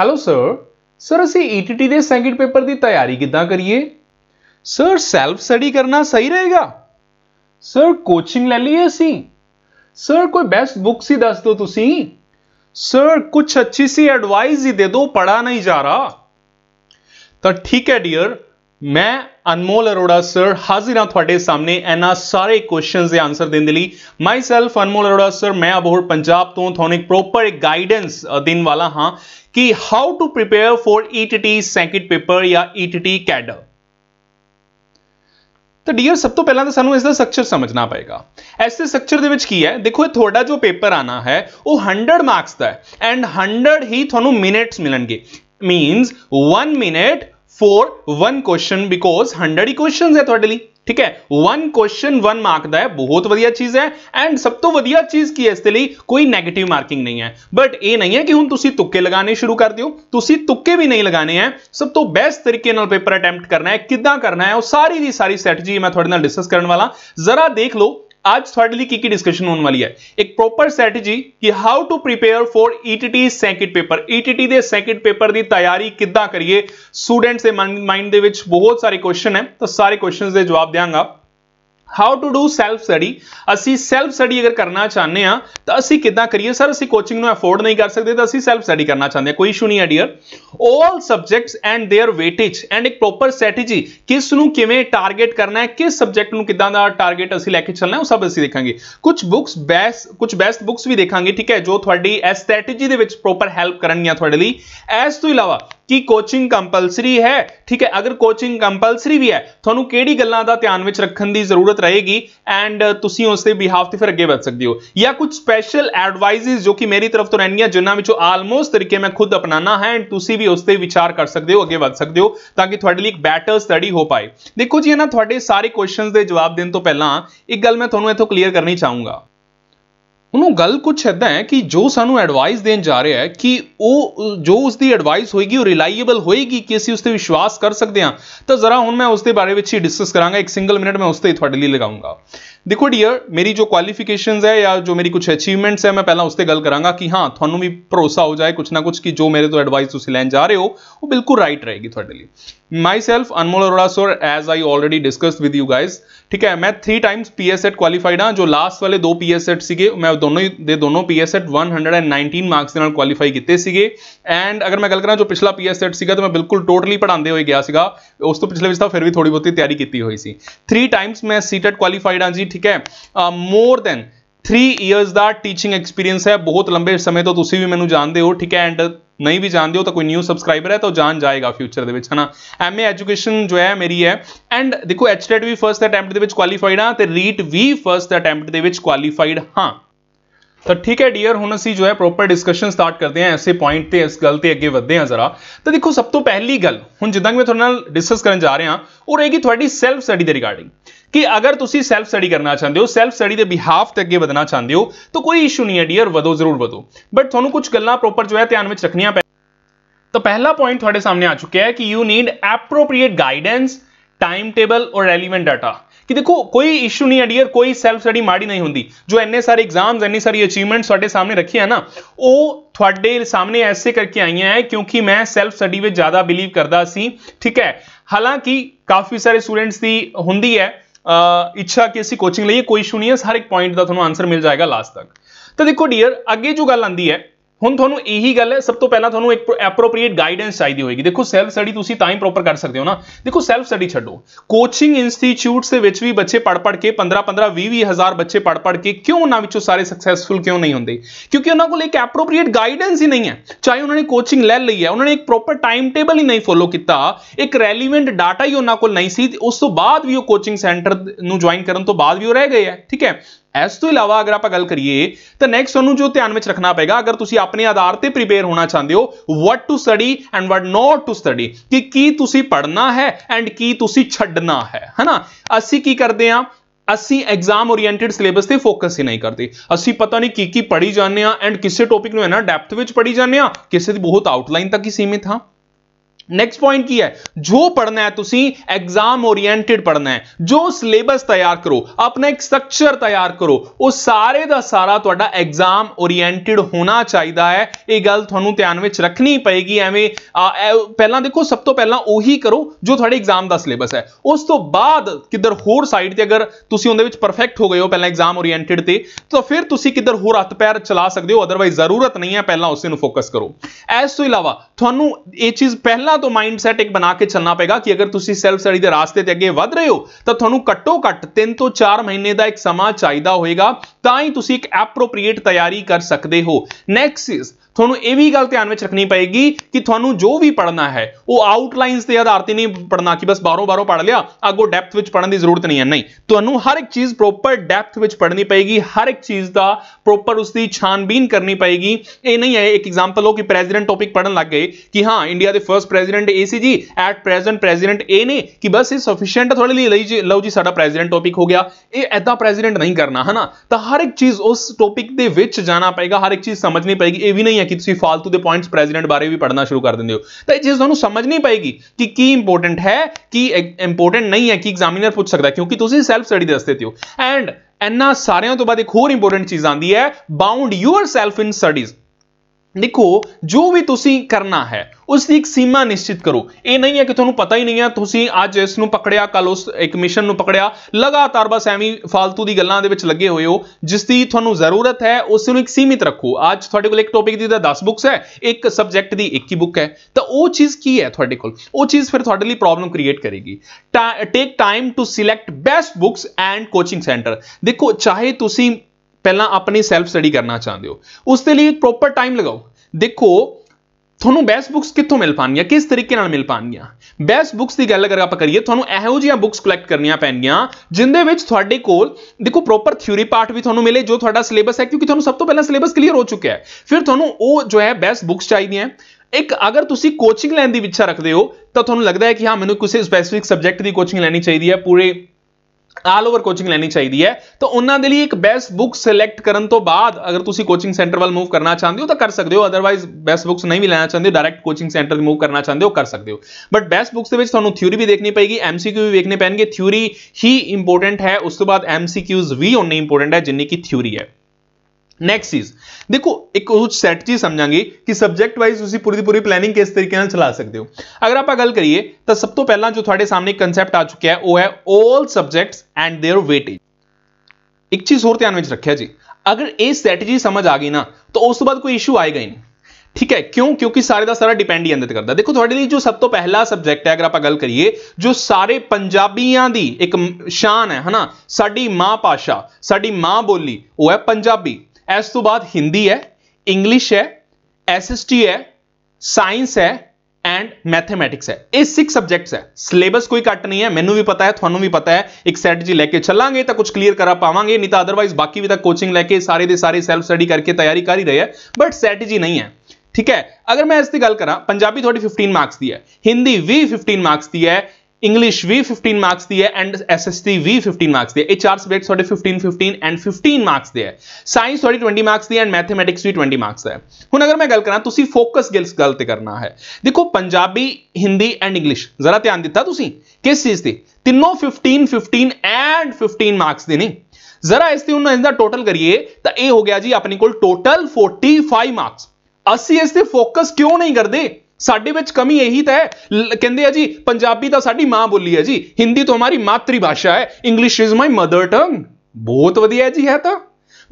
hello sir sir ਅਸੀਂ ETT e ਦੇ second paper ਦੀ ਤਿਆਰੀ ਕਿੱਦਾਂ ਕਰੀਏ ਸਰ ਸੈਲਫ ਸਟੱਡੀ ਕਰਨਾ ਸਹੀ ਰਹੇਗਾ ਸਰ ਕੋਚਿੰਗ ਲੈ ਲਈਏ ਅਸੀਂ ਸਰ ਕੋਈ ਬੈਸਟ ਬੁੱਕਸ ਹੀ ਦੱਸ ਦਿਓ ਤੁਸੀਂ ਸਰ ਕੁਝ ਅੱਛੀ ਸੀ ਐਡਵਾਈਸ ਹੀ ਦੇ ਦਿਓ ਪੜਾ ਨਹੀਂ ਜਾ ਰਹਾ ਤਾਂ ਠੀਕ ਹੈ ਡੀਅਰ ਮੈਂ ਅਨਮੋਲ ਅਰੋੜਾ ਸਰ ਹਾਜ਼ਰ ਹਾਂ ਤੁਹਾਡੇ ਸਾਹਮਣੇ ਇਹਨਾਂ ਸਾਰੇ ਕੁਐਸਚਨਸ ਦੇ ਆਨਸਰ ਦੇਣ ਦੇ ਲਈ ਮਾਈਸੈਲਫ ਅਨਮੋਲ ਅਰੋੜਾ ਸਰ ਮੈਂ ਅਬੋਹਰ ਪੰਜਾਬ ਤੋਂ ਤੁਹਾਨੂੰ ਇੱਕ ਪ੍ਰੋਪਰ ਗਾਈਡੈਂਸ ਦੇਣ ਵਾਲਾ ਹਾਂ ਕਿ how to prepare for ETT second paper ਜਾਂ ਈਟੀਟੀ e ਕੈਡ ਤਾਂ ਡੀਅਰ ਸਭ ਤੋਂ ਪਹਿਲਾਂ ਤਾਂ ਸਾਨੂੰ ਇਸ ਦਾ ਸਟਰਕਚਰ ਸਮਝਣਾ ਪਏਗਾ ਇਸ ਦੇ ਸਟਰਕਚਰ ਦੇ ਵਿੱਚ ਕੀ ਹੈ ਦੇਖੋ ਇਹ ਤੁਹਾਡਾ ਜੋ ਪੇਪਰ ਆਣਾ ਹੈ ਉਹ 100 ਮਾਰਕਸ ਦਾ ਹੈ ਐਂਡ 100 ਹੀ ਤੁਹਾਨੂੰ ਮਿੰਟਸ ਮਿਲਣਗੇ means 1 minute for one question because 100 ਹੀ ਕੁਐਸਚਨਸ ਹੈ ਤੁਹਾਡੇ ਲਈ ਠੀਕ ਹੈ ਵਨ ਕੁਐਸਚਨ ਵਨ ਮਾਰਕ ਦਾ ਹੈ ਬਹੁਤ ਵਧੀਆ ਚੀਜ਼ ਹੈ ਐਂਡ ਸਭ ਤੋਂ ਵਧੀਆ ਚੀਜ਼ ਕੀ ਹੈ ਇਸ ਲਈ ਕੋਈ 네ਗੇਟਿਵ ਮਾਰਕਿੰਗ ਨਹੀਂ ਹੈ ਬਟ ਇਹ ਨਹੀਂ ਹੈ ਕਿ ਹੁਣ ਤੁਸੀਂ ਤੁੱਕੇ ਲਗਾਣੇ ਸ਼ੁਰੂ ਕਰ ਦਿਓ ਤੁਸੀਂ ਤੁੱਕੇ ਵੀ ਨਹੀਂ ਲਗਾਣੇ ਹੈ ਸਭ ਤੋਂ ਬੈਸਟ ਤਰੀਕੇ ਨਾਲ ਪੇਪਰ ਅਟੈਂਪਟ ਕਰਨਾ ਹੈ ਕਿੱਦਾਂ ਕਰਨਾ ਹੈ ਉਹ ਸਾਰੀ ਦੀ ਸਾਰੀ ਸਟ੍ਰੈਟਜੀ ਮੈਂ ਤੁਹਾਡੇ ਨਾਲ ਡਿਸਕਸ ਕਰਨ ਵਾਲਾ ਜ਼ਰਾ ਦੇਖ ਲਓ आज थर्ड की की डिस्कशन होने वाली है एक प्रॉपर स्ट्रेटेजी कि how to prepare for ETT second paper ETT ਦੇ ਸੈਕਿੰਡ ਪੇਪਰ ਦੀ ਤਿਆਰੀ ਕਿੱਦਾਂ ਕਰੀਏ ਸਟੂਡੈਂਟਸ ਦੇ ਮਾਈਂਡ ਦੇ ਵਿੱਚ ਬਹੁਤ ਸਾਰੇ ਕੁਐਸਚਨ ਹੈ ਤਾਂ ਸਾਰੇ ਕੁਐਸਚਨਸ ਦੇ ਜਵਾਬ ਦਿਆਂਗਾ how to do self study ਅਸੀਂ ਸੈਲਫ ਸਟੱਡੀ ਅਗਰ ਕਰਨਾ ਚਾਹੁੰਦੇ ਆ ਤਾਂ ਅਸੀਂ ਕਿੱਦਾਂ ਕਰੀਏ ਸਰ ਅਸੀਂ ਕੋਚਿੰਗ ਨੂੰ ਅਫੋਰਡ ਨਹੀਂ ਕਰ ਸਕਦੇ ਤਾਂ ਅਸੀਂ ਸੈਲਫ ਸਟੱਡੀ ਕਰਨਾ ਚਾਹੁੰਦੇ ਆ ਕੋਈ ਇਸ਼ੂ ਨਹੀਂ ਹੈ dear 올 subjects and their weightage and ਇੱਕ ਪ੍ਰੋਪਰ ਸਟ੍ਰੈਟੇਜੀ ਕਿਸ ਨੂੰ ਕਿਵੇਂ ਟਾਰਗੇਟ ਕਰਨਾ ਹੈ ਕਿਸ ਸਬਜੈਕਟ ਨੂੰ ਕਿੱਦਾਂ ਦਾ ਟਾਰਗੇਟ ਅਸੀਂ ਲੈ ਕੇ ਚੱਲਣਾ ਉਹ ਸਭ ਅਸੀਂ ਦੇਖਾਂਗੇ ਕੁਝ ਬੁੱਕਸ ਬੈਸ ਕੁਝ ਬੈਸਟ ਬੁੱਕਸ ਵੀ ਦੇਖਾਂਗੇ ਠੀਕ ਹੈ ਜੋ ਤੁਹਾਡੀ ਇਸ ਸਟ੍ਰੈਟੇਜੀ ਦੇ ਵਿੱਚ ਪ੍ਰੋਪਰ ਹੈਲਪ ਕਰਨਗੀਆਂ ਤੁਹਾਡੇ ਲਈ ਇਸ ਤੋਂ ਇਲਾਵਾ ਕਿ ਕੋਚਿੰਗ ਕੰਪਲਸਰੀ ਹੈ ਠੀਕ ਹੈ ਅਗਰ ਕੋਚਿੰਗ ਕੰਪਲਸਰੀ ਵੀ ਹੈ ਤੁਹਾਨੂੰ ਕਿਹੜੀ ਗੱਲਾਂ ਦਾ ਧਿਆਨ ਵਿੱਚ ਰੱਖਣ ਦੀ ਜ਼ਰੂਰਤ ਰਹੇਗੀ ਐਂਡ ਤੁਸੀਂ ਉਸ ਦੇ ਬਿਹਾਫ ਤੇ ਫਿਰ ਅੱਗੇ ਵਧ ਸਕਦੇ ਹੋ ਜਾਂ ਕੁਝ ਸਪੈਸ਼ਲ ਐਡਵਾਈਸਸ ਜੋ ਕਿ ਮੇਰੀ ਤਰਫ ਤੋਂ ਰਹਿਣਗੀਆਂ ਜਿਨ੍ਹਾਂ ਵਿੱਚੋਂ ਆਲਮੋਸਟ ਤਰੀਕੇ ਮੈਂ ਖੁਦ ਅਪਣਾਣਾ ਹੈ ਐਂਡ ਤੁਸੀਂ ਵੀ ਉਸ ਤੇ ਵਿਚਾਰ ਕਰ ਸਕਦੇ ਹੋ ਅੱਗੇ ਵਧ ਸਕਦੇ ਹੋ ਤਾਂ ਕਿ ਤੁਹਾਡੇ ਲਈ ਇੱਕ ਬੈਟਰ ਸਟੱਡੀ ਹੋ ਪਾਏ ਦੇਖੋ ਜੀ ਇਹਨਾਂ ਤੁਹਾਡੇ ਸਾਰੇ ਕੁਐਸਚਨਸ ਦੇ ਜਵਾਬ ਦੇਣ ਤੋਂ ਪਹਿਲਾਂ ਇੱਕ ਗੱਲ ਮੈਂ ਤੁਹਾਨੂੰ ਇੱਥੋਂ ਕਲੀਅਰ ਕਰਨੀ ਚਾਹੂੰਗਾ ਉਹਨੂੰ ਗੱਲ ਕੁਝ ਇਦਾਂ ਹੈ ਕਿ ਜੋ ਸਾਨੂੰ ਐਡਵਾਈਸ ਦੇਣ ਜਾ ਰਿਹਾ ਹੈ ਕਿ ਉਹ ਜੋ ਉਸ ਦੀ ਐਡਵਾਈਸ ਹੋਏਗੀ ਉਹ ਰਿਲਾਈਏਬਲ ਹੋਏਗੀ ਕਿ ਅਸੀਂ ਉਸ ਤੇ ਵਿਸ਼ਵਾਸ ਕਰ ਸਕਦੇ ਹਾਂ ਤਾਂ ਜ਼ਰਾ ਹੁਣ ਮੈਂ ਉਸ ਦੇ ਬਾਰੇ ਵਿੱਚ ਹੀ ਡਿਸਕਸ ਕਰਾਂਗਾ ਇੱਕ ਸਿੰਗਲ ਮਿੰਟ ਮੈਂ ਉਸ ਤੇ ਤੁਹਾਡੇ ਲਈ ਲਗਾਉਂਗਾ देखो डियर मेरी जो क्वालिफिकेशंस है या जो मेरी कुछ अचीवमेंट्स है मैं पहला उससे गल करा कि हाँ थोड़ा भी भरोसा हो जाए कुछ ना कुछ कि जो मेरे तो एडवाइस तुम लैन जा रहे हो वो बिल्कुल राइट रहेगी थोड़े लिए myself Anmol Arora sir as I already discuss with you guys ठीक है मैं three times P S Ed qualified हाँ जो लास्ट वाले दो पी एस एड से मैं दोनों ही दे दोनों P S Ed one hundred and nineteen marks के क्वालीफाई किए थे एंड अगर मैं गल करा जो पिछला पी एस एड से तो मैं बिल्कुल टोटली पढ़ाते हुए गया उस तो पिछले विच फिर भी थोड़ी बहुत तैयारी की हुई थी थ्री टाइम्स मैं सीटेड क्वालिफाइड हाँ जी ਠੀਕ ਹੈ ਮੋਰ ਦੈਨ 3 ਇਅਰਸ ਦਾ ਟੀਚਿੰਗ ਐਕਸਪੀਰੀਅੰਸ ਹੈ ਬਹੁਤ ਲੰਬੇ ਸਮੇਂ ਤੋਂ ਤੁਸੀਂ ਵੀ ਮੈਨੂੰ ਜਾਣਦੇ ਹੋ ਠੀਕ ਹੈ ਐਂਡ ਨਹੀਂ ਵੀ ਜਾਣਦੇ ਹੋ ਤਾਂ ਕੋਈ ਨਿਊ ਸਬਸਕ੍ਰਾਈਬਰ ਹੈ ਤਾਂ ਉਹ ਜਾਣ ਜਾਏਗਾ ਫਿਊਚਰ ਦੇ ਵਿੱਚ ਹਨਾ ਐਮਏ ਐਜੂਕੇਸ਼ਨ ਜੋ ਹੈ ਮੇਰੀ ਹੈ ਐਂਡ ਦੇਖੋ ਐਚਟੈਟ ਵੀ ਫਰਸਟ ਅਟੈਂਪਟ ਦੇ ਵਿੱਚ ਕੁਆਲੀਫਾਈਡ ਹਾਂ ਤੇ ਰੀਟ ਵੀ ਫਰਸਟ ਅਟੈਂਪਟ ਦੇ ਵਿੱਚ ਕੁਆਲੀਫਾਈਡ ਹਾਂ ਤਾਂ ਠੀਕ ਹੈ ਡੀਅਰ ਹੁਣ ਅਸੀਂ ਜੋ ਹੈ ਪ੍ਰੋਪਰ ਡਿਸਕਸ਼ਨ ਸਟਾਰਟ ਕਰਦੇ ਹਾਂ ਐਸੇ ਪੁਆਇੰਟ ਤੇ ਇਸ ਗੱਲ ਤੇ ਅੱਗੇ ਵਧਦੇ ਹਾਂ ਜ਼ਰਾ ਤਾਂ ਦੇਖੋ ਸਭ ਤੋਂ ਪਹਿਲੀ ਗੱਲ ਹੁਣ ਜਿੱਦਾਂ ਕਿ ਮੈਂ ਤੁਹਾਡੇ ਨਾਲ ਡਿਸਕਸ ਕਰਨ ਜਾ ਰਿਹਾ ਹਾਂ ਉਹ ਰਹੇਗੀ ਤੁਹਾਡੀ ਸੈਲਫ ਸਟੱਡੀ ਦੇ ਰਿਗਾਰਡਿੰਗ ਕਿ ਅਗਰ ਤੁਸੀਂ ਸੈਲਫ ਸਟੱਡੀ ਕਰਨਾ ਚਾਹੁੰਦੇ ਹੋ ਸੈਲਫ ਸਟੱਡੀ ਦੇ ਬਿਹਾਫ ਤੇ ਅੱਗੇ ਵਧਣਾ ਚਾਹੁੰਦੇ ਹੋ ਤਾਂ ਕੋਈ ਇਸ਼ੂ ਨਹੀਂ ਹੈ ਡੀਅਰ ਵਧੋ ਜ਼ਰੂਰ ਵਧੋ ਬਟ ਤੁਹਾਨੂੰ ਕੁਝ ਗੱਲਾਂ ਪ੍ਰੋਪਰ ਜੋ ਹੈ ਧਿਆਨ ਵਿੱਚ ਰੱਖਣੀਆਂ ਪੈ ਤਾਂ ਪਹਿਲਾ ਪੁਆਇੰਟ ਤੁਹਾਡੇ ਸਾਹਮਣੇ ਆ ਚੁੱਕਿਆ ਹੈ ਕਿ you need appropriate guidance time table ਔਰ ਰੈਲੀਵੈਂਟ ਡਾਟਾ ਕਿ ਦੇਖੋ ਕੋਈ ਇਸ਼ੂ ਨਹੀਂ ਹੈ ਡੀਅਰ ਕੋਈ ਸੈਲਫ ਸਟੱਡੀ ਮਾੜੀ ਨਹੀਂ ਹੁੰਦੀ ਜੋ ਇੰਨੇ ਸਾਰੇ ਐਗਜ਼ਾਮਸ ਐਨੀ ਸਾਰੀ ਅਚੀਵਮੈਂਟਸ ਤੁਹਾਡੇ ਸਾਹਮਣੇ ਹੈ ਨਾ ਉਹ ਤੁਹਾਡੇ ਸਾਹਮਣੇ ਐਸੇ ਕਰਕੇ ਆਈਆਂ ਹੈ ਕਿਉਂਕਿ ਮੈਂ ਸੈਲਫ ਸਟੱਡੀ ਵਿੱਚ ਜ਼ਿਆਦਾ ਬਿਲੀਵ ਕਰਦਾ ਸੀ ਠੀਕ ਹੈ ਹਾਲਾਂਕਿ ਕਾਫੀ ਸਾਰੇ ਸਟੂਡੈਂਟਸ ਦੀ ਹੁੰਦੀ ਹੈ ਇੱਛਾ ਕਿ ਅਸੀਂ ਕੋਚਿੰਗ ਲਈਏ ਕੋਈ ਇਸ਼ੂ ਨਹੀਂ ਹੈ ਹਰ ਇੱਕ ਪੁਆਇੰਟ ਦਾ ਤੁਹਾਨੂੰ ਆਨਸਰ ਮਿਲ ਜਾਏਗਾ ਲਾਸਟ ਤੱਕ ਤਾਂ ਦੇਖੋ ਡੀਅਰ ਅੱਗੇ ਜੋ ਗੱਲ ਆਂਦੀ ਹੈ ਹੁਣ ਤੁਹਾਨੂੰ ਇਹੀ ਗੱਲ ਹੈ ਸਭ ਤੋਂ ਪਹਿਲਾਂ ਤੁਹਾਨੂੰ ਇੱਕ ਐਪਰੋਪ੍ਰੀਏਟ ਗਾਈਡੈਂਸ ਚਾਹੀਦੀ ਹੋਏਗੀ ਦੇਖੋ ਸੈਲਫ ਸਟੱਡੀ ਤੁਸੀਂ ਤਾਂ ਹੀ ਪ੍ਰੋਪਰ ਕਰ ਸਕਦੇ ਹੋ ਨਾ ਦੇਖੋ ਸੈਲਫ ਸਟੱਡੀ ਛੱਡੋ ਕੋਚਿੰਗ ਇੰਸਟੀਚਿਊਟਸ ਦੇ ਵਿੱਚ ਵੀ ਬੱਚੇ ਪੜ ਪੜ ਕੇ 15 15 20 20 ਹਜ਼ਾਰ ਬੱਚੇ ਪੜ ਪੜ ਕੇ ਕਿਉਂ ਉਹਨਾਂ ਵਿੱਚੋਂ ਸਾਰੇ ਸਕਸੈਸਫੁਲ ਕਿਉਂ ਨਹੀਂ ਹੁੰਦੇ ਕਿਉਂਕਿ ਉਹਨਾਂ ਕੋਲ ਇੱਕ ਐਪਰੋਪ੍ਰੀਏਟ ਗਾਈਡੈਂਸ ਹੀ ਨਹੀਂ ਹੈ ਚਾਹੇ ਉਹਨਾਂ ਨੇ ਕੋਚਿੰਗ ਲੈ ਲਈ ਹੈ ਉਹਨਾਂ ਨੇ ਇੱਕ ਪ੍ਰੋਪਰ ਟਾਈਮ ਟੇਬਲ ਹੀ ਨਹੀਂ ਫੋਲੋ ਕੀਤਾ ਇੱਕ ਰੈਲੀਵੈਂਟ ਡਾਟਾ ਹੀ ਉਹਨਾਂ ਕੋਲ ਨਹੀਂ ਸੀ ਉਸ ਤੋਂ ਬਾਅਦ ਵੀ ਉਹ ਕੋਚਿੰਗ ਸੈਂਟਰ ਨੂੰ ਜੁਆਇਨ ਕਰਨ ਤੋਂ ਬਾਅਦ ਵੀ ਉਹ ਰਹਿ ਗਏ ਹੈ ਠੀਕ ਹੈ ਇਸ ਤੋਂ ਇਲਾਵਾ ਅਗਰ ਆਪਾਂ ਗੱਲ ਕਰੀਏ ਤਾਂ ਨੈਕਸਟ ਤੁਹਾਨੂੰ ਜੋ ਧਿਆਨ ਵਿੱਚ ਰੱਖਣਾ ਪਏਗਾ ਅਗਰ ਤੁਸੀਂ ਆਪਣੇ ਆਧਾਰ ਤੇ ਪ੍ਰੀਪੇਅਰ ਹੋਣਾ ਚਾਹੁੰਦੇ ਹੋ what to study and what not to study ਕਿ ਕੀ ਤੁਸੀਂ ਪੜ੍ਹਨਾ ਹੈ ਐਂਡ ਕੀ ਤੁਸੀਂ ਛੱਡਣਾ ਹੈ ਹਨਾ ਅਸੀਂ ਕੀ ਕਰਦੇ ਆ ਅਸੀਂ ਐਗਜ਼ਾਮ ਓਰੀਐਂਟਡ ਸਿਲੇਬਸ ਤੇ ਫੋਕਸ ਹੀ ਨਹੀਂ ਕਰਦੇ ਅਸੀਂ ਪਤਾ ਨਹੀਂ ਕੀ ਕੀ ਪੜ੍ਹੀ ਜਾਂਦੇ ਆ ਐਂਡ ਕਿਸੇ ਟੌਪਿਕ ਨੂੰ ਹੈ ਨਾ ਡੈਪਥ ਵਿੱਚ ਪੜ੍ਹੀ ਜਾਂਦੇ ਆ ਕਿਸੇ ਦੀ ਬਹੁਤ ਆਊਟਲਾਈਨ ਤੱਕ ਹੀ ਸੀਮਿਤ ਆ ਨੈਕਸਟ ਪੁਆਇੰਟ ਕੀ ਹੈ ਜੋ ਪੜਨਾ ਹੈ ਤੁਸੀਂ ਐਗਜ਼ਾਮ ਓਰੀਐਂਟਡ ਪੜਨਾ ਹੈ ਜੋ ਸਿਲੇਬਸ ਤਿਆਰ ਕਰੋ ਆਪਣਾ ਇੱਕ ਸਟਰਕਚਰ ਤਿਆਰ ਕਰੋ ਉਹ ਸਾਰੇ ਦਾ ਸਾਰਾ ਤੁਹਾਡਾ ਐਗਜ਼ਾਮ ਓਰੀਐਂਟਡ ਹੋਣਾ ਚਾਹੀਦਾ ਹੈ ਇਹ ਗੱਲ ਤੁਹਾਨੂੰ ਧਿਆਨ ਵਿੱਚ ਰੱਖਣੀ ਪਏਗੀ ਐਵੇਂ ਪਹਿਲਾਂ ਦੇਖੋ ਸਭ ਤੋਂ ਪਹਿਲਾਂ ਉਹੀ ਕਰੋ ਜੋ ਤੁਹਾਡੇ ਐਗਜ਼ਾਮ ਦਾ ਸਿਲੇਬਸ ਹੈ ਉਸ ਤੋਂ ਬਾਅਦ ਕਿੱਧਰ ਹੋਰ ਸਾਈਡ ਤੇ ਅਗਰ ਤੁਸੀਂ ਉਹਦੇ ਵਿੱਚ ਪਰਫੈਕਟ ਹੋ ਗਏ ਹੋ ਪਹਿਲਾਂ ਐਗਜ਼ਾਮ ਓਰੀਐਂਟਡ ਤੇ ਤਾਂ ਫਿਰ ਤੁਸੀਂ ਕਿੱਧਰ ਹੋਰ ਹੱਥ ਪੈਰ ਚਲਾ ਸਕਦੇ ਹੋ ਅਦਰਵਾਈਜ਼ ਜ਼ਰੂਰਤ ਨਹੀਂ ਹੈ ਪਹਿਲਾਂ ਉਸੇ ਨੂੰ ਫੋਕਸ ਕਰੋ ਇਸ ਤੋਂ ਇਲਾਵਾ ਤੁਹਾਨੂੰ ਇਹ ਚੀਜ਼ ਪਹਿਲਾਂ ਪਹਿਲਾਂ ਤੋਂ ਮਾਈਂਡਸੈਟ ਇੱਕ ਬਣਾ ਕੇ ਚੱਲਣਾ ਪਏਗਾ ਕਿ ਅਗਰ ਤੁਸੀਂ ਸੈਲਫ ਸਟੱਡੀ ਦੇ ਰਾਸਤੇ ਤੇ ਅੱਗੇ ਵਧ ਰਹੇ ਹੋ ਤਾਂ ਤੁਹਾਨੂੰ ਘੱਟੋ ਘੱਟ 3 ਤੋਂ 4 ਮਹੀਨੇ ਦਾ ਇੱਕ ਸਮਾਂ ਚਾਹੀਦਾ ਹੋਏਗਾ ਤਾਂ ਹੀ ਤੁਸੀਂ ਇੱਕ ਐਪਰੋਪ੍ਰੀਏਟ ਤਿਆਰੀ ਕਰ ਸਕਦੇ ਹੋ ਨੈਕਸਟ ਇਜ਼ ਤੁਹਾਨੂੰ ਇਹ ਵੀ ਗੱਲ ਧਿਆਨ ਵਿੱਚ ਰੱਖਣੀ ਪਏਗੀ ਕਿ ਤੁਹਾਨੂੰ ਜੋ ਵੀ ਪੜ੍ਹਨਾ ਹੈ ਉਹ ਆਊਟਲਾਈਨਸ ਦੇ ਆਧਾਰ ਤੇ ਨਹੀਂ ਪੜ੍ਹਨਾ ਕਿ ਬਸ ਬਾਹਰੋਂ ਬਾਹਰੋਂ ਪੜ੍ਹ ਲਿਆ ਅੱਗੋਂ ਡੈਪਥ ਵਿੱਚ ਪੜ੍ਹਨ ਦੀ ਜ਼ਰੂਰਤ ਨਹੀਂ ਹੈ ਨਹੀਂ ਤੁਹਾਨੂੰ ਹਰ ਇੱਕ ਚੀਜ਼ ਪ੍ਰੋਪਰ ਡੈਪਥ ਵਿੱਚ ਪੜ੍ਹਨੀ ਪਏਗੀ ਹਰ ਇੱਕ ਚੀਜ਼ ਦਾ ਪ੍ਰੋਪਰ ਉਸ ਦੀ ਛਾਨਬੀਨ ਕਰਨੀ ਪਏਗੀ ਇਹ ਨਹੀਂ ਹੈ ਇੱਕ ਐਗਜ਼ਾਮਪਲ ਹੋ ਕਿ ਪ੍ਰੈਜ਼ੀਡੈਂਟ ਟੌਪਿਕ ਪੜ੍ਹਨ ਲੱਗ ਗਏ ਕਿ ਹਾਂ ਇੰਡੀਆ ਦੇ ਫਰਸਟ ਪ੍ਰੈਜ਼ੀਡੈਂਟ ਇਹ ਸੀ ਜੀ ਐਟ ਪ੍ਰੈਜ਼ੈਂਟ ਪ੍ਰੈਜ਼ੀਡੈਂਟ ਏ ਨੇ ਕਿ ਬਸ ਇਹ ਸਫੀਸ਼ੀਐਂਟ ਤੁਹਾਡੇ ਲਈ ਲਈ ਜੀ ਲਓ ਜੀ ਸਾਡਾ ਪ੍ਰੈਜ਼ੀਡੈਂਟ ਟੌਪਿਕ ਹੋ ਗਿਆ ਇਹ ਐਦਾਂ ਪ੍ਰੈਜ਼ੀਡੈਂਟ ਨਹੀਂ ਕਰਨਾ ਹਨਾ ਤਾਂ ਹਰ ਇੱਕ ਚੀਜ਼ ਉਸ ਟੌਪਿਕ ਦੇ ਵਿੱਚ ਜਾਣਾ ਪਏਗਾ ਹਰ ਇੱਕ ਚੀਜ਼ ਸਮਝਣੀ ਪਏਗੀ ਇਹ ਵੀ ਨਹੀਂ ਹੈ ਕਿ ਤੁਸੀਂ ਫਾਲਤੂ ਦੇ ਪੁਆਇੰਟਸ ਪ੍ਰੈਜ਼ੀਡੈਂਟ ਬਾਰੇ ਵੀ ਪੜ੍ਹਨਾ ਸ਼ੁਰੂ ਕਰ ਦਿੰਦੇ ਹੋ ਤਾਂ ਇਹ ਚੀਜ਼ ਤੁਹਾਨੂੰ ਸਮਝ ਨਹੀਂ ਪਾਏਗੀ ਕਿ ਕੀ ਇੰਪੋਰਟੈਂਟ ਹੈ ਕੀ ਇੰਪੋਰਟੈਂਟ ਨਹੀਂ ਹੈ ਕਿ ਐਗਜ਼ਾਮੀਨਰ ਪੁੱਛ ਸਕਦਾ ਕਿਉਂਕਿ ਤੁਸੀਂ ਸੈਲਫ ਸਟੱਡੀ ਦੇ ਰਸਤੇ ਤੇ ਹੋ ਐਂਡ ਇੰਨਾ ਸਾਰਿਆਂ ਤੋਂ ਬਾਅਦ ਇੱਕ ਹੋਰ ਇੰਪੋਰਟੈਂਟ ਚੀਜ਼ ਆਂਦੀ ਹੈ bound yourself in studies ਦੇਖੋ ਜੋ ਵੀ ਤੁਸੀਂ ਕਰਨਾ ਹੈ ਉਸ ਦੀ ਇੱਕ ਸੀਮਾ ਨਿਸ਼ਚਿਤ ਕਰੋ ਇਹ ਨਹੀਂ ਹੈ ਕਿ ਤੁਹਾਨੂੰ ਪਤਾ ਹੀ ਨਹੀਂ ਹੈ ਤੁਸੀਂ ਅੱਜ ਇਸ ਨੂੰ ਪਕੜਿਆ ਕੱਲ ਉਸ ਇੱਕ ਮਿਸ਼ਨ ਨੂੰ ਪਕੜਿਆ ਲਗਾਤਾਰ ਬਸ ਐਵੇਂ ਫालतू ਦੀ ਗੱਲਾਂ ਦੇ ਵਿੱਚ ਲੱਗੇ ਹੋਏ ਹੋ ਜਿਸ ਦੀ ਤੁਹਾਨੂੰ ਜ਼ਰੂਰਤ ਹੈ ਉਸ ਨੂੰ ਇੱਕ ਸੀਮਿਤ ਰੱਖੋ ਅੱਜ ਤੁਹਾਡੇ ਕੋਲ ਇੱਕ ਟੌਪਿਕ ਦੀ ਤਾਂ 10 ਬੁੱਕਸ ਹੈ ਇੱਕ ਸਬਜੈਕਟ ਦੀ ਇੱਕ ਹੀ ਬੁੱਕ ਹੈ ਤਾਂ ਉਹ ਚੀਜ਼ ਕੀ ਹੈ ਤੁਹਾਡੇ ਕੋਲ ਉਹ ਚੀਜ਼ ਫਿਰ ਤੁਹਾਡੇ ਲਈ ਪ੍ਰੋਬਲਮ ਕ੍ਰੀਏਟ ਕਰੇਗੀ take time to select best books and coaching centre ਦੇਖੋ ਚਾਹੇ ਤੁਸੀਂ ਪਹਿਲਾਂ ਆਪਣੀ ਸੈਲਫ ਸਟੱਡੀ ਕਰਨਾ ਚਾਹੁੰਦੇ ਹੋ ਉਸ ਦੇ ਲਈ ਪ੍ਰੋਪਰ ਟਾਈਮ ਲਗਾਓ ਦੇਖੋ ਤੁਹਾਨੂੰ ਬੈਸਟ ਬੁੱਕਸ ਕਿੱਥੋਂ ਮਿਲ ਪਾਣਗੀਆਂ ਕਿਸ ਤਰੀਕੇ ਨਾਲ ਮਿਲ ਪਾਣਗੀਆਂ ਬੈਸਟ ਬੁੱਕਸ ਦੀ ਗੱਲ ਅਗਰ ਆਪਾਂ ਕਰੀਏ ਤੁਹਾਨੂੰ ਇਹੋ ਜਿਹੀਆਂ ਬੁੱਕਸ ਕਲੈਕਟ ਕਰਨੀਆਂ ਪੈਣਗੀਆਂ ਜਿੰਦੇ ਵਿੱਚ ਤੁਹਾਡੇ ਕੋਲ ਦੇਖੋ ਪ੍ਰੋਪਰ ਥਿਊਰੀ ਪਾਰਟ ਵੀ ਤੁਹਾਨੂੰ ਮਿਲੇ ਜੋ ਤੁਹਾਡਾ ਸਿਲੇਬਸ ਹੈ ਕਿਉਂਕਿ ਤੁਹਾਨੂੰ ਸਭ ਤੋਂ ਪਹਿਲਾਂ ਸਿਲੇਬਸ ਕਲੀਅਰ ਹੋ ਚੁੱਕਿਆ ਹੈ ਫਿਰ ਤੁਹਾਨੂੰ ਉਹ ਜੋ ਹੈ ਬੈਸਟ ਬੁੱਕਸ ਚਾਹੀਦੀਆਂ ਇੱਕ ਅਗਰ ਤੁਸੀਂ ਕੋਚਿੰਗ ਲੈਣ ਦੀ ਇੱਛਾ ਰੱਖਦੇ ਹੋ ਤਾਂ ਤੁਹਾਨੂੰ ਲੱਗਦਾ ਹੈ ਕਿ ਹਾਂ ਮੈਨੂੰ ਕਿਸੇ ਸਪੈਸੀਫਿਕ ਸਬਜੈਕਟ ਦੀ ਕੋਚਿੰਗ ਲੈਣੀ ਚਾਹੀਦੀ ਹੈ ਪੂਰੇ ਆਲ ਓਵਰ ਕੋਚਿੰਗ ਲੈਣੀ ਚਾਹੀਦੀ ਹੈ ਤਾਂ ਉਹਨਾਂ ਦੇ ਲਈ ਇੱਕ ਬੈਸਟ ਬੁੱਕ ਸਿਲੈਕਟ ਕਰਨ ਤੋਂ ਬਾਅਦ ਅਗਰ ਤੁਸੀਂ ਕੋਚਿੰਗ ਸੈਂਟਰ ਵੱਲ ਮੂਵ ਕਰਨਾ ਚਾਹੁੰਦੇ ਹੋ ਤਾਂ ਕਰ ਸਕਦੇ ਹੋ ਅਦਰਵਾਈਜ਼ ਬੈਸਟ ਬੁੱਕਸ ਨਹੀਂ ਵੀ ਲੈਣਾ ਚਾਹੁੰਦੇ ਡਾਇਰੈਕਟ ਕੋਚਿੰਗ ਸੈਂਟਰ ਮੂਵ ਕਰਨਾ ਚਾਹੁੰਦੇ ਹੋ ਕਰ ਸਕਦੇ ਹੋ ਬਟ ਬੈਸਟ ਬੁੱਕਸ ਦੇ ਵਿੱਚ ਤੁਹਾਨੂੰ ਥਿਊਰੀ ਵੀ ਦੇਖਣੀ ਪਏਗੀ ਐਮਸੀਕਿਊ ਵੀ ਦੇਖਣੇ ਪੈਣਗੇ ਥਿਊਰੀ ਹੀ ਇੰਪੋਰਟੈਂਟ ਹੈ ਉਸ ਤੋਂ ਬਾਅਦ ਐਮਸੀਕਿਊਜ਼ ਵੀ ਉਨੇ ਇੰਪੋਰਟੈਂਟ ਹੈ ਜਿੰਨੀ ਕਿ ਥਿਊਰੀ ਹੈ ਨੈਕਸਟ ਇਸ ਦੇਖੋ ਇੱਕ ਉਹ ਸਟ੍ਰੈਟਜੀ ਸਮਝਾਂਗੇ ਕਿ ਸਬਜੈਕਟ ਵਾਈਜ਼ ਤੁਸੀਂ ਪੂਰੀ ਦੀ ਪੂਰੀ ਪਲੈਨਿੰਗ ਕਿਸ ਤਰੀਕੇ ਨਾਲ ਚਲਾ ਸਕਦੇ ਹੋ ਅਗਰ ਆਪਾਂ ਗੱਲ ਕਰੀਏ ਤਾਂ ਸਭ ਤੋਂ ਪਹਿਲਾਂ ਜੋ ਤੁਹਾਡੇ ਸਾਹਮਣੇ ਕਨਸੈਪਟ ਆ ਚੁੱਕਿਆ ਹੈ ਉਹ ਹੈ 올 ਸਬਜੈਕਟਸ ਐਂਡ देयर ਵੇਟੇਜ ਇੱਕ ਚੀਜ਼ ਹੋਰ ਧਿਆਨ ਵਿੱਚ ਰੱਖਿਆ ਜੀ ਅਗਰ ਇਹ ਸਟ੍ਰੈਟਜੀ ਸਮਝ ਆ ਗਈ ਨਾ ਤਾਂ ਉਸ ਤੋਂ ਬਾਅਦ ਕੋਈ ਇਸ਼ੂ ਆਏਗਾ ਹੀ ਨਹੀਂ ਠੀਕ ਹੈ ਕਿਉਂ ਕਿਉਂਕਿ ਸਾਰੇ ਦਾ ਸਾਰਾ ਡਿਪੈਂਡ ਹੀ ਅੰਦਰ ਤੇ ਕਰਦਾ ਦੇਖੋ ਤੁਹਾਡੇ ਲਈ ਜੋ ਸਭ ਤੋਂ ਪਹਿਲਾ ਸਬਜੈਕਟ ਹੈ ਅਗਰ ਆਪਾਂ ਗੱਲ ਕਰੀਏ ਜੋ ਸਾਰੇ ਪੰਜਾਬੀਆਂ ਦੀ ਇੱਕ ਸ਼ਾਨ ਹੈ ਹਨਾ ਸਾਡੀ ਮਾਂ ਭਾਸ਼ਾ ਸਾਡੀ ਮਾਂ ਬੋਲੀ ਉਹ ਹੈ ਪੰਜਾਬੀ एस तो बाद हिंदी है इंग्लिश है एस है साइंस है एंड मैथमेटिक्स है ये सिक्स सब्जेक्ट्स है सिलेबस कोई ਘੱਟ ਨਹੀਂ ਹੈ ਮੈਨੂੰ ਵੀ ਪਤਾ ਹੈ ਤੁਹਾਨੂੰ ਵੀ ਪਤਾ ਹੈ ਇੱਕ ਸਟ੍ਰੈਟਜੀ ਲੈ ਕੇ ਚੱਲਾਂਗੇ ਤਾਂ ਕੁਝ ਕਲੀਅਰ ਕਰਾ ਪਾਵਾਂਗੇ ਨਹੀਂ ਤਾਂ ਅਦਰਵਾਈਜ਼ ਬਾਕੀ ਵੀ ਤਾਂ ਕੋਚਿੰਗ ਲੈ ਕੇ ਸਾਰੇ ਦੇ ਸਾਰੇ ਸੈਲਫ ਸਟੱਡੀ ਕਰਕੇ ਤਿਆਰੀ ਕਰ ਹੀ ਰਹੇ ਹੈ ਬਟ ਸਟ੍ਰੈਟਜੀ ਨਹੀਂ ਹੈ ਠੀਕ ਹੈ ਅਗਰ ਮੈਂ ਇਸ ਦੀ ਗੱਲ ਕਰਾਂ ਪੰਜਾਬੀ ਤੁਹਾਡੀ 15 ਮਾਰਕਸ ਦੀ ਹੈ ਹਿੰਦੀ ਵੀ 15 ਮਾਰਕਸ ਦੀ ਹੈ ਇੰਗਲਿਸ਼ ਵੀ 15 ਮਾਰਕਸ ਦੀ ਹੈ ਐਂਡ ਐਸਐਸਟੀ ਵੀ 15 ਮਾਰਕਸ ਦੀ ਹੈ ਇਹ ਚਾਰ ਸਬਜੈਕਟ ਤੁਹਾਡੇ 15 15 ਐਂਡ 15 ਮਾਰਕਸ ਦੇ ਹੈ ਸਾਇੰਸ ਤੁਹਾਡੀ 20 ਮਾਰਕਸ ਦੀ ਐਂਡ ਮੈਥਮੈਟਿਕਸ ਵੀ 20 ਮਾਰਕਸ ਹੈ ਹੁਣ ਅਗਰ ਮੈਂ ਗੱਲ ਕਰਾਂ ਤੁਸੀਂ ਫੋਕਸ ਗਿਲਸ ਗੱਲ ਤੇ ਕਰਨਾ ਹੈ ਦੇਖੋ ਪੰਜਾਬੀ ਹਿੰਦੀ ਐਂਡ ਇੰਗਲਿਸ਼ ਜ਼ਰਾ ਧਿਆਨ ਦਿੱਤਾ ਤੁਸੀਂ ਕਿਸ ਚੀਜ਼ ਤੇ ਤਿੰਨੋਂ 15 15 ਐਂਡ 15 ਮਾਰਕਸ ਦੇ ਨੇ ਜ਼ਰਾ ਇਸ ਤੇ ਉਹਨਾਂ ਦਾ ਟੋਟਲ ਕਰੀਏ ਤਾਂ ਇਹ ਹੋ ਗਿਆ ਜੀ ਆਪਣੇ ਕੋਲ ਟੋਟਲ 45 ਮਾਰਕਸ ਅਸੀਂ ਇਸ ਤੇ ਫੋਕਸ ਕਿਉਂ ਨਹੀਂ ਕਰਦੇ ਸਾਡੇ ਵਿੱਚ ਕਮੀ ਇਹੀ ਤਾਂ ਹੈ ਕਹਿੰਦੇ ਆ ਜੀ ਪੰਜਾਬੀ ਤਾਂ ਸਾਡੀ ਮਾਂ ਬੋਲੀ ਹੈ ਜੀ ਹਿੰਦੀ ਤਾਂ ਹਮਾਰੀ ਮਾਤਰੀ ਭਾਸ਼ਾ ਹੈ English is my mother tongue ਬਹੁਤ ਵਧੀਆ ਜੀ ਹੈ ਤਾਂ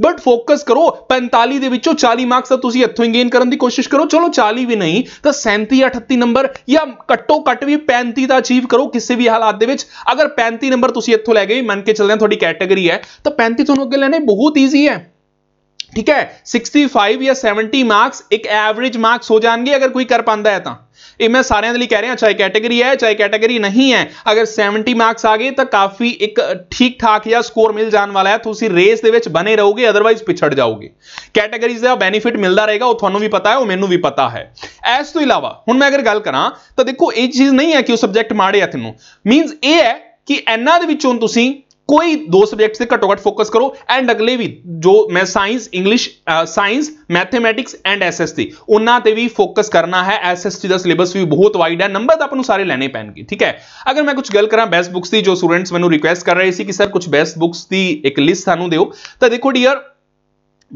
ਬਟ ਫੋਕਸ ਕਰੋ 45 ਦੇ ਵਿੱਚੋਂ 40 ਮਾਰਕਸ ਤਾਂ ਤੁਸੀਂ ਇੱਥੋਂ ਹੀ ਗੇਨ ਕਰਨ ਦੀ ਕੋਸ਼ਿਸ਼ ਕਰੋ ਚਲੋ 40 ਵੀ ਨਹੀਂ ਤਾਂ 37 38 ਨੰਬਰ ਜਾਂ ਘੱਟੋ ਘੱਟ ਵੀ 35 ਦਾ ਅਚੀਵ ਕਰੋ ਕਿਸੇ ਵੀ ਹਾਲਾਤ ਦੇ ਵਿੱਚ ਅਗਰ 35 ਨੰਬਰ ਤੁਸੀਂ ਇੱਥੋਂ ਲੈ ਗਏ ਮੰਨ ਕੇ ਚੱਲਦੇ ਆ ਤੁਹਾਡੀ ਕੈਟਾਗਰੀ ਹੈ ਤਾਂ 35 ਤੁਹਾਨੂੰ ਅੱਗੇ ਲੈਣੇ ਬਹੁਤ ਈਜ਼ੀ ਹੈ ਠੀਕ ਹੈ 65 ਜਾਂ 70 ਮਾਰਕਸ ਇੱਕ ਐਵਰੇਜ ਮਾਰਕਸ ਹੋ ਜਾਣਗੇ ਅਗਰ ਕੋਈ ਕਰ ਪਾਉਂਦਾ ਹੈ ਤਾਂ ਇਹ ਮੈਂ ਸਾਰਿਆਂ ਦੇ ਲਈ ਕਹਿ ਰਿਹਾ ਚਾਹੇ ਕੈਟਾਗਰੀ ਹੈ ਚਾਹੇ ਕੈਟਾਗਰੀ ਨਹੀਂ ਹੈ ਅਗਰ 70 ਮਾਰਕਸ ਆ ਗਏ ਤਾਂ ਕਾਫੀ ਇੱਕ ਠੀਕ ਠਾਕ ਜਿਹਾ ਸਕੋਰ ਮਿਲ ਜਾਣ ਵਾਲਾ ਹੈ ਤੁਸੀਂ ਰੇਸ ਦੇ ਵਿੱਚ ਬਨੇ ਰਹੋਗੇ ਅਦਰਵਾਈਜ਼ ਪਿਛੜ ਜਾਓਗੇ ਕੈਟਾਗਰੀਜ਼ ਦਾ ਬੈਨੀਫਿਟ ਮਿਲਦਾ ਰਹੇਗਾ ਉਹ ਤੁਹਾਨੂੰ ਵੀ ਪਤਾ ਹੈ ਉਹ ਮੈਨੂੰ ਵੀ ਪਤਾ ਹੈ ਇਸ ਤੋਂ ਇਲਾਵਾ ਹੁਣ ਮੈਂ ਅਗਰ ਗੱਲ ਕਰਾਂ ਤਾਂ ਦੇਖੋ ਇਹ ਚੀਜ਼ ਨਹੀਂ ਹੈ ਕਿ ਉਹ ਸਬਜੈਕਟ ਮਾੜੇ ਆ ਤੈਨੂੰ ਮੀਨਸ ਇਹ ਹੈ ਕਿ ਇਹਨਾਂ ਦੇ ਵਿੱਚੋਂ ਤੁਸੀਂ ਕੋਈ ਦੋ ਸਬਜੈਕਟਸ ਤੇ घटो घट ਫੋਕਸ ਕਰੋ ਐਂਡ ਅਗਲੇ ਵੀ ਜੋ ਮੈਂ science English science mathematics and SST ਉਹਨਾਂ ਤੇ ਵੀ ਫੋਕਸ ਕਰਨਾ ਹੈ ਐਸਐਸਟੀ ਦਾ ਸਿਲੇਬਸ ਵੀ ਬਹੁਤ ਵਾਈਡ ਹੈ ਨੰਬਰ ਤਾਂ ਆਪ ਨੂੰ ਸਾਰੇ ਲੈਣੇ ਪੈਣਗੇ ਠੀਕ ਹੈ ਅਗਰ ਮੈਂ ਕੁਝ ਗੱਲ ਕਰਾਂ ਬੈਸਟ ਬੁక్స్ ਦੀ ਜੋ ਸਟੂਡੈਂਟਸ ਮੈਨੂੰ ਰਿਕੁਐਸਟ ਕਰ ਰਹੇ ਸੀ ਕਿ ਸਰ ਕੁਝ ਬੈਸਟ ਬੁక్స్ ਦੀ ਇੱਕ ਲਿਸਟ ਸਾਨੂੰ ਦਿਓ ਤਾਂ ਦੇਖੋ ਡੀਅਰ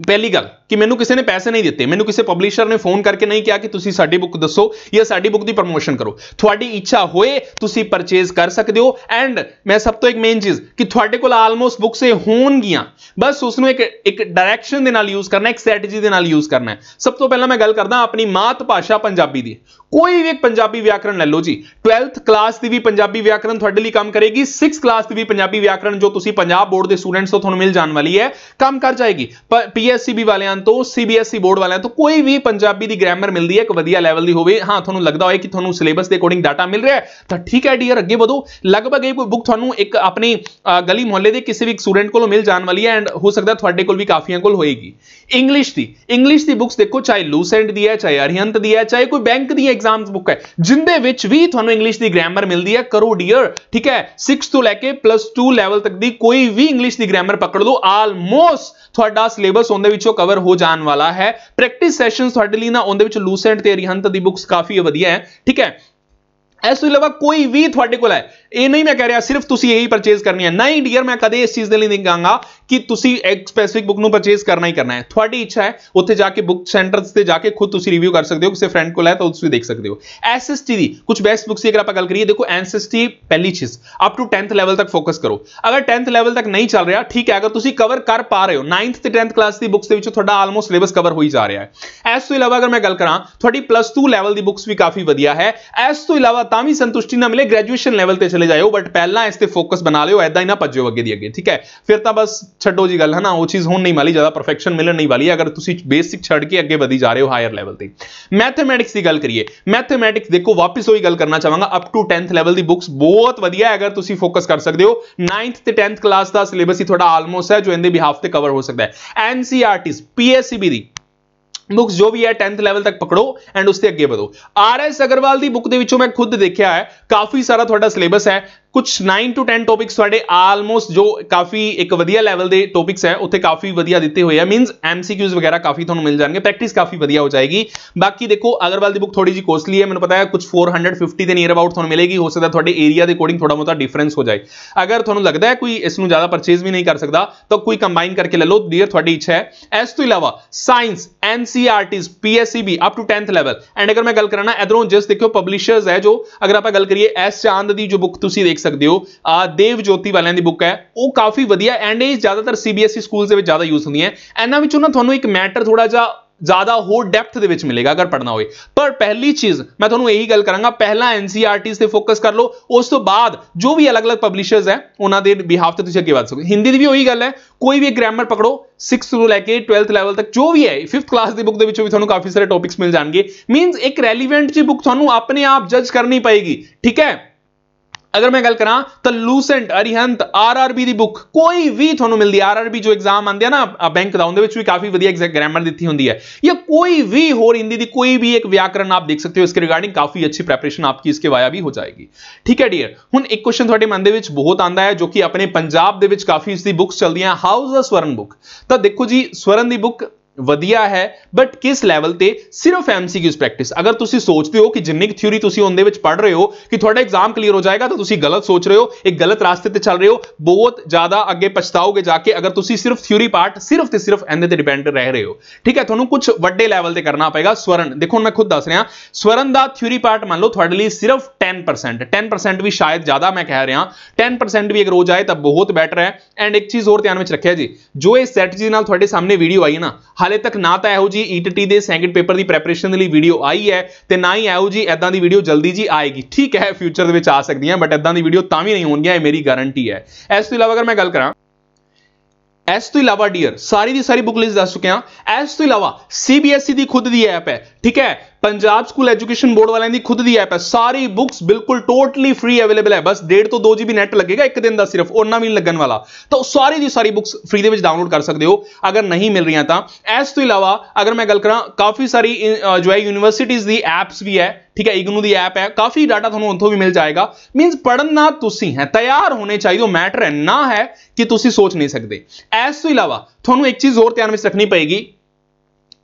ਪਹਿਲੀ ਗੱਲ ਕਿ ਮੈਨੂੰ ਕਿਸੇ ਨੇ ਪੈਸੇ ਨਹੀਂ ਦਿੱਤੇ ਮੈਨੂੰ ਕਿਸੇ ਪਬਲਿਸ਼ਰ ਨੇ ਫੋਨ ਕਰਕੇ ਨਹੀਂ ਕਿਹਾ ਕਿ ਤੁਸੀਂ ਸਾਡੀ ਬੁੱਕ ਦੱਸੋ ਜਾਂ ਸਾਡੀ ਬੁੱਕ ਦੀ ਪ੍ਰਮੋਸ਼ਨ ਕਰੋ ਤੁਹਾਡੀ ਇੱਛਾ ਹੋਏ ਤੁਸੀਂ ਪਰਚੇਸ ਕਰ ਸਕਦੇ ਹੋ ਐਂਡ ਮੈਂ ਸਭ ਤੋਂ ਇੱਕ ਮੇਨ ਚੀਜ਼ ਕਿ ਤੁਹਾਡੇ ਕੋਲ ਆਲਮੋਸਟ ਬੁੱਕਸ ਇਹ ਹੋਣਗੀਆਂ ਬਸ ਉਸ ਨੂੰ ਇੱਕ ਇੱਕ ਡਾਇਰੈਕਸ਼ਨ ਦੇ ਨਾਲ ਯੂਜ਼ ਕਰਨਾ ਇੱਕ ਸਟ੍ਰੈਟਜੀ ਦੇ ਨਾਲ ਯੂਜ਼ ਕਰਨਾ ਹੈ ਸਭ ਤੋਂ ਪਹਿਲਾਂ ਮੈਂ ਗੱਲ ਕਰਦਾ ਆਪਣੀ ਮਾਤ ਭਾਸ਼ਾ ਪੰਜਾਬੀ ਦੀ ਕੋਈ ਵੀ ਪੰਜਾਬੀ ਵਿਆਕਰਣ ਲੈ ਲਓ ਜੀ 12th ਕਲਾਸ ਦੀ ਵੀ ਪੰਜਾਬੀ ਵਿਆਕਰਣ ਤੁਹਾਡੇ ਲਈ ਕੰਮ ਕਰੇਗੀ 6th ਕਲਾਸ ਦੀ ਵੀ ਪੰਜਾਬੀ ਵਿਆਕਰਣ ਜੋ ਤੁਸੀਂ ਪੰਜਾਬ ਬੋਰਡ ਦੇ ਸਟੂਡੈਂਟਸ ਤੋਂ ਤੁਹਾਨੂੰ ਮਿਲ ਜਾਣ ਵਾਲੀ ਹੈ ਕੰਮ ਕਰ ਜਾਏਗੀ ਪੀਐਸਸੀਬੀ ਵਾਲਿਆਂ ਤੋਂ ਸੀਬੀਐਸਈ ਬੋਰਡ ਵਾਲਿਆਂ ਤੋਂ ਕੋਈ ਵੀ ਪੰਜਾਬੀ ਦੀ ਗ੍ਰਾਮਰ ਮਿਲਦੀ ਹੈ ਇੱਕ ਵਧੀਆ ਲੈਵਲ ਦੀ ਹੋਵੇ ਹਾਂ ਤੁਹਾਨੂੰ ਲੱਗਦਾ ਹੋਵੇ ਕਿ ਤੁਹਾਨੂੰ ਸਿਲੇਬਸ ਦੇ ਅਕੋਰਡਿੰਗ ਡਾਟਾ ਮਿਲ ਰਿਹਾ ਹੈ ਤਾਂ ਠੀਕ ਹੈ ਡੀਅਰ ਅੱਗੇ ਵਧੋ ਲਗਭਗ ਇਹ ਕੋਈ ਬੁੱਕ ਤੁਹਾਨੂੰ ਇੱਕ ਆਪਣੀ ਗਲੀ ਮੁਹੱਲੇ ਦੇ ਕਿਸੇ ਵੀ ਸਟੂਡੈਂਟ ਕੋਲੋਂ ਮਿਲ ਜਾਣ ਵਾਲੀ ਹੈ ਐਂਡ ਹੋ ਸਕਦਾ ਤੁਹਾਡੇ ਕੋਲ ਵੀ ਕਾਫੀਆਂ ਕੋਲ ਹੋਏਗੀ ਇੰਗਲਿਸ਼ ਦੀ ਇੰਗਲਿਸ਼ ਦੀ ਬੁੱਕਸ ਦੇਖੋ ਚਾਹੇ ਲੂਸੈਂਟ ਦੀ ਹੈ ਚਾਹੇ ਅਰਿਹੰਤ ਦੀ ਹੈ ਚਾਹੇ ਕੋਈ ਬੈਂਕ ਦੀ ਐਗਜ਼ਾਮਸ ਬੁੱਕ ਹੈ ਜਿੰਦੇ ਵਿੱਚ ਵੀ ਤੁਹਾਨੂੰ ਇੰਗਲਿਸ਼ ਦੀ ਗ੍ਰਾਮਰ ਮਿਲਦੀ ਹੈ ਕਰੋ ਡੀਅਰ ਠੀਕ ਹੈ 6 ਤੋਂ ਲੈ ਕੇ 2 ਲੈਵਲ ਤੱਕ ਦੀ ਕੋਈ ਵੀ ਇੰਗਲਿਸ਼ ਦੀ ਗ੍ਰਾਮਰ ਪਕੜ ਲਓ ਆਲਮੋਸਟ ਤੁਹਾਡਾ ਸਿਲੇਬਸ ਉਹਦੇ ਵਿੱਚੋਂ ਕਵਰ ਹੋ ਜਾਣ ਵਾਲਾ ਹੈ ਪ੍ਰੈਕਟਿਸ ਸੈਸ਼ਨਸ ਤੁਹਾਡੇ ਲਈ ਨਾ ਉਹਦੇ ਵਿੱਚ ਲੂਸੈਂਟ ਤੇ ਰਿਹੰਤ ਦੀ ਬੁੱਕਸ ਕਾਫੀ ਵਧੀਆ ਹੈ ਠੀਕ ਹੈ ਇਸ ਤੋਂ ਇਲਾਵਾ ਕੋਈ ਵੀ ਤੁਹਾਡੇ ਕੋਲ ਹੈ नहीं मैं कह रहा सिर्फ तुम यही परचेज करनी है नहीं डीयर मैं कद इस चीज के लिए नहीं कहूँगा कि तुम एक स्पैसिफिक बुक में परचेज करना ही करना है थोड़ी इच्छा है उत्थे जाके बुक सेंटर से जाके खुद तुम रिव्यू कर सकते हो किसी फ्रेंड को लाया तो उसमें देख सकते हो एस एस टी कुछ बेस्ट बुक से अगर आप गल करिए देखो एस एस टी पहली चीज अप टू टेंथ लैवल तक फोकस करो अगर टेंथ लैवल तक नहीं चल रहा ठीक है अगर तुम कवर कर पा रहे हो नाइनथ से टेंथ क्लास की बुक्स केलमोस्ट सिलेबस कवर हो ही जा रहा है इस तो इलावा अगर मैं गल करा थोड़ी प्लस टू लैवल की बुक्स भी काफ़ी वजी है इस तो इलावा भी संतुष्टि न मिले ग्रैजुएशन लैवल से चले ਚਲੇ ਜਾਇਓ ਬਟ ਪਹਿਲਾਂ ਇਸ ਤੇ ਫੋਕਸ ਬਣਾ ਲਿਓ ਐਦਾਂ ਹੀ ਨਾ ਭੱਜਿਓ ਅੱਗੇ ਦੀ ਅੱਗੇ ਠੀਕ ਹੈ ਫਿਰ ਤਾਂ ਬਸ ਛੱਡੋ ਜੀ ਗੱਲ ਹਨਾ ਉਹ ਚੀਜ਼ ਹੁਣ ਨਹੀਂ ਵਾਲੀ ਜ਼ਿਆਦਾ ਪਰਫੈਕਸ਼ਨ ਮਿਲਣ ਨਹੀਂ ਵਾਲੀ ਅਗਰ ਤੁਸੀਂ ਬੇਸਿਕ ਛੱਡ ਕੇ ਅੱਗੇ ਵਧੀ ਜਾ ਰਹੇ ਹੋ ਹਾਇਰ ਲੈਵਲ ਤੇ ਮੈਥਮੈਟਿਕਸ ਦੀ ਗੱਲ ਕਰੀਏ ਮੈਥਮੈਟਿਕਸ ਦੇਖੋ ਵਾਪਸ ਉਹੀ ਗੱਲ ਕਰਨਾ ਚਾਹਾਂਗਾ ਅਪ ਟੂ 10th ਲੈਵਲ ਦੀ ਬੁੱਕਸ ਬਹੁਤ ਵਧੀਆ ਹੈ ਅਗਰ ਤੁਸੀਂ ਫੋਕਸ ਕਰ ਸਕਦੇ ਹੋ 9th ਤੇ 10th ਕਲਾਸ ਦਾ ਸਿਲੇਬਸ ਹੀ ਤੁਹਾਡਾ ਆਲਮੋਸਟ ਹੈ ਜੋ ਇਹਦੇ ਬਿਹਾਫ ਤੇ ਕਵਰ ਹੋ ਸਕਦਾ ਹੈ ਐਨਸੀਆਰਟੀਸ ਪੀਐਸਸੀਬੀ ਦੀ ਬੁੱਕਸ ਜੋ ਵੀ ਹੈ 10th ਲੈਵਲ ਤੱਕ ਪਕੜੋ ਐਂਡ ਉਸ ਤੇ ਅੱਗੇ ਵਧੋ ਆਰ ਐਸ ਅਗਰਵਾਲ ਦੀ ਬੁੱਕ ਦੇ ਵਿੱਚੋਂ ਮੈਂ ਖੁਦ ਦੇਖਿਆ ਹੈ ਕਾਫੀ ਸਾਰਾ ਤੁਹਾਡਾ ਸਿਲੇਬਸ ਹੈ कुछ nine to ten topics almost जो काफी एक वीडियो लैवल के टॉपिक्स है उत्तर काफी वीडियो दिए हुए हैं मीनस एमसीक्यूज वगैरह काफी थोड़ा मिल जाएंगे प्रैक्टिस काफी वीडियो हो जाएगी बाकी देखो अगरवाल की बुक थोड़ी जी कोस्टली है मैंने पता है कुछ फोर हंड्रेड फिफ्टी के नियर अबाउट थोड़ा मिलेगी हो सकता है एरिया के अकॉर्डिंग थोड़ा बहुत डिफरेंस हो जाए अगर थोड़ा लगता है कोई इसमें ज्यादा परचेज भी नहीं कर सकता तो कोई कंबाइन करके ले लो डियर थोड़ी इच्छा है इस तो इलावा science NCERT P S C B up to tenth level and अगर मैं गल करा इधरों जिस देखो पबलिशर्स है जो अगर आप गल करिए चांद की जो बुक देख ਸਕਦੇ ਹੋ ਆ ਦੇਵ ਜੋਤੀ ਵਾਲਿਆਂ ਦੀ ਬੁੱਕ ਹੈ ਉਹ ਕਾਫੀ ਵਧੀਆ ਐਂਡ ਇਹ ਜ਼ਿਆਦਾਤਰ ਸੀਬੀਐਸਈ ਸਕੂਲਸ e ਦੇ ਵਿੱਚ ਜ਼ਿਆਦਾ ਯੂਜ਼ ਹੁੰਦੀਆਂ ਇਹਨਾਂ ਵਿੱਚੋਂ ਨਾ ਤੁਹਾਨੂੰ ਇੱਕ ਮੈਟਰ ਥੋੜਾ ਜਿਹਾ ਜ਼ਿਆਦਾ ਹੋਰ ਡੈਪਥ ਦੇ ਵਿੱਚ ਮਿਲੇਗਾ ਅਗਰ ਪੜਨਾ ਹੋਵੇ ਪਰ ਪਹਿਲੀ ਚੀਜ਼ ਮੈਂ ਤੁਹਾਨੂੰ ਇਹੀ ਗੱਲ ਕਰਾਂਗਾ ਪਹਿਲਾਂ ਐਨਸੀਆਰਟੀਸ e ਤੇ ਫੋਕਸ ਕਰ ਲਓ ਉਸ ਤੋਂ ਬਾਅਦ ਜੋ ਵੀ ਅਲੱਗ-ਅਲੱਗ ਪਬਲਿਸ਼ਰਸ ਹੈ ਉਹਨਾਂ ਦੇ ਬਿਹਾਫ ਤੇ ਤੁਸੀਂ ਅੱਗੇ ਵਧ ਸਕੋ ਹਿੰਦੀ ਦੀ ਵੀ ਉਹੀ ਗੱਲ ਹੈ ਕੋਈ ਵੀ ਗ੍ਰਾਮਰ ਪਕੜੋ 6th ਤੋਂ ਲੈ ਕੇ 12th ਲੈਵਲ ਤੱਕ ਜੋ ਵੀ ਹੈ 5th ਕਲਾਸ ਦੀ ਬੁੱਕ ਦੇ ਵਿੱਚੋਂ ਵੀ ਤੁਹਾਨੂੰ ਕਾਫੀ ਸਾਰੇ ਟੌਪਿਕਸ ਮਿਲ ਜਾਣਗੇ ਮੀਨਸ ਇੱਕ ਰੈਲੀਵੈਂਟ ਜੀ ਬੁੱਕ ਤੁਹਾਨੂੰ ਆਪਣੇ ਆਪ ਜੱਜ ਕਰਨੀ ਪਏਗੀ ਠੀਕ ਹੈ ਅਗਰ ਮੈਂ ਗੱਲ ਕਰਾਂ ਤਾਂ ਲੂਸੈਂਟ ਅਰੀਹੰਤ ਆਰਆਰਬੀ ਦੀ ਬੁੱਕ ਕੋਈ ਵੀ ਤੁਹਾਨੂੰ ਮਿਲਦੀ ਆਰਆਰਬੀ ਜੋ ਐਗਜ਼ਾਮ ਆਉਂਦੇ ਆ ਨਾ ਬੈਂਕ ਦਾ ਉਹਦੇ ਵਿੱਚ ਵੀ ਕਾਫੀ ਵਧੀਆ ਐਗਜ਼ੈਕਟ ਗ੍ਰਾਮਰ ਦਿੱਤੀ ਹੁੰਦੀ ਹੈ ਜਾਂ ਕੋਈ ਵੀ ਹੋਰ ਹਿੰਦੀ ਦੀ ਕੋਈ ਵੀ ਇੱਕ ਵਿਆਕਰਨ ਆਪ ਦੇਖ ਸਕਦੇ ਹੋ ਇਸਕੇ ਰਿਗਾਰਡਿੰਗ ਕਾਫੀ ਅੱਛੀ ਪ੍ਰੈਪਰੇਸ਼ਨ ਆਪਕੀ ਇਸਕੇ ਵਾਇਆ ਵੀ ਹੋ ਜਾਏਗੀ ਠੀਕ ਹੈ ਡੀਅਰ ਹੁਣ ਇੱਕ ਕੁਐਸਚਨ ਤੁਹਾਡੇ ਮਨ ਦੇ ਵਿੱਚ ਬਹੁਤ ਆਂਦਾ ਹੈ ਜੋ ਕਿ ਆਪਣੇ ਪੰਜਾਬ ਦੇ ਵਿੱਚ ਕਾਫੀ ਇਸ ਦੀ ਬੁੱਕਸ ਚੱਲਦੀਆਂ ਹਾਊਸ ਦਾ ਸਵਰਨ ਬੁੱਕ ਤਾਂ ਦੇਖੋ ਜੀ ਸਵਰਨ ਦੀ ਬੁੱਕ ਵਧੀਆ ਹੈ ਬਟ ਕਿਸ ਲੈਵਲ ਤੇ ਸਿਰਫ ਐਮਸੀਕਿਊਸ ਪ੍ਰੈਕਟਿਸ ਅਗਰ ਤੁਸੀਂ ਸੋਚਦੇ ਹੋ ਕਿ ਜਿੰਨੀ ਥਿਉਰੀ ਤੁਸੀਂ ਉਹਦੇ ਵਿੱਚ ਪੜ੍ਹ ਰਹੇ ਹੋ ਕਿ ਤੁਹਾਡਾ ਐਗਜ਼ਾਮ ਕਲੀਅਰ ਹੋ ਜਾਏਗਾ ਤਾਂ ਤੁਸੀਂ ਗਲਤ ਸੋਚ ਰਹੇ ਹੋ ਇੱਕ ਗਲਤ ਰਾਸਤੇ ਤੇ ਚੱਲ ਰਹੇ ਹੋ ਬਹੁਤ ਜ਼ਿਆਦਾ ਅੱਗੇ ਪਛਤਾਓਗੇ ਜਾ ਕੇ ਅਗਰ ਤੁਸੀਂ ਸਿਰਫ ਥਿਉਰੀ ਪਾਰਟ ਸਿਰਫ ਤੇ ਸਿਰਫ ਇਹਦੇ ਤੇ ਡਿਪੈਂਡ ਰਹਿ ਰਹੇ ਹੋ ਠੀਕ ਹੈ ਤੁਹਾਨੂੰ ਕੁਝ ਵੱਡੇ ਲੈਵਲ ਤੇ ਕਰਨਾ ਪਏਗਾ ਸਵਰਨ ਦੇਖੋ ਮੈਂ ਖੁਦ ਦੱਸ ਰਿਹਾ ਸਵਰਨ ਦਾ ਥਿਉਰੀ ਪਾਰਟ ਮੰਨ ਲਓ ਤੁਹਾਡੇ ਲਈ ਸਿਰਫ 10% 10% ਵੀ ਸ਼ਾਇਦ ਜ਼ਿਆਦਾ ਮੈਂ ਕਹਿ ਰਿਹਾ 10% ਵੀ ਅਗਰ ਹੋ ਜਾਏ ਤਾਂ ਬਹੁਤ ਬੈਟਰ ਹੈ ਐਂਡ ਇੱਕ ਚੀਜ਼ ਹੋਰ ਧਿਆਨ ਵਿੱਚ ਰੱਖਿਆ ਜੀ ਜੋ ਇਹ ਸੈਟ ਨਾਲ ਤੁਹਾਡੇ ਸਾਹਮਣੇ ਵੀਡੀਓ ਆਈ ਹੈ ਨਾ ਹਾਲੇ ਤੱਕ ਨਾ ਤਾਂ ਇਹੋ ਜੀ ETT ਦੇ ਸੈਕੰਡ ਪੇਪਰ ਦੀ ਪ੍ਰੈਪਰੇਸ਼ਨ ਦੇ ਲਈ ਵੀਡੀਓ ਆਈ ਹੈ ਤੇ ਨਾ ਹੀ ਇਹੋ ਜੀ ਐਦਾਂ ਦੀ ਵੀਡੀਓ ਜਲਦੀ ਜੀ ਆਏਗੀ ਠੀਕ ਹੈ ਫਿਊਚਰ ਦੇ ਵਿੱਚ ਆ ਸਕਦੀਆਂ ਬਟ ਐਦਾਂ ਦੀ ਵੀਡੀਓ ਤਾਂ ਵੀ ਨਹੀਂ ਹੋਣਗੀਆਂ ਇਹ ਮੇਰੀ ਗਾਰੰਟੀ ਹੈ ਇਸ ਤੋਂ ਇਲਾਵਾ ਅਗਰ ਮੈਂ ਗੱਲ ਕਰਾਂ ਇਸ ਤੋਂ ਇਲਾਵਾ ਡੀਅਰ ਸਾਰੀ ਦੀ ਸਾਰੀ ਬੁੱਕ ਲਿਸਟ ਦੱਸ ਚੁੱਕਿਆ ਇਸ ਤੋਂ ਇਲਾਵਾ CBSE ਦੀ ਖੁਦ ਦੀ ਐਪ ਹੈ ਠੀਕ ਹੈ ਪੰਜਾਬ ਸਕੂਲ ਐਜੂਕੇਸ਼ਨ ਬੋਰਡ ਵਾਲਿਆਂ ਦੀ ਖੁਦ ਦੀ ਐਪ ਹੈ ਸਾਰੀ ਬੁੱਕਸ ਬਿਲਕੁਲ ਟੋਟਲੀ ਫ੍ਰੀ ਅਵੇਲੇਬਲ ਹੈ ਬਸ 1.5 ਤੋਂ 2 GB ਨੈਟ ਲੱਗੇਗਾ ਇੱਕ ਦਿਨ ਦਾ ਸਿਰਫ ਉਹਨਾਂ ਵੀ ਲੱਗਣ ਵਾਲਾ ਤਾਂ ਸਾਰੀ ਦੀ ਸਾਰੀ ਬੁੱਕਸ ਫ੍ਰੀ ਦੇ ਵਿੱਚ ਡਾਊਨਲੋਡ ਕਰ ਸਕਦੇ ਹੋ ਅਗਰ ਨਹੀਂ ਮਿਲ ਰਹੀਆਂ ਤਾਂ ਇਸ ਤੋਂ ਇਲਾਵਾ ਅਗਰ ਮੈਂ ਗੱਲ ਕਰਾਂ ਕਾਫੀ ਸਾਰੀ ਜੋ ਹੈ ਯੂਨੀਵਰਸਿਟੀਆਂ ਦੀ ਐਪਸ ਵੀ ਹੈ ਠੀਕ ਹੈ ਇਗਨੂ ਦੀ ਐਪ ਹੈ ਕਾਫੀ ਡਾਟਾ ਤੁਹਾਨੂੰ ਉੱਥੋਂ ਵੀ ਮਿਲ ਜਾਏਗਾ ਮੀਨਸ ਪੜਨਾ ਤੁਸੀਂ ਹੈ ਤਿਆਰ ਹੋਣੇ ਚਾਹੀਦੇ ਹੋ ਮੈਟਰ ਹੈ ਨਾ ਹੈ ਕਿ ਤੁਸੀਂ ਸੋਚ ਨਹੀਂ ਸਕਦੇ ਇਸ ਤੋਂ ਇਲਾਵਾ ਤੁਹਾਨੂੰ ਇੱਕ ਚੀਜ਼ ਹੋਰ ਧਿਆਨ ਵਿੱਚ ਰੱਖਣੀ ਪਏਗੀ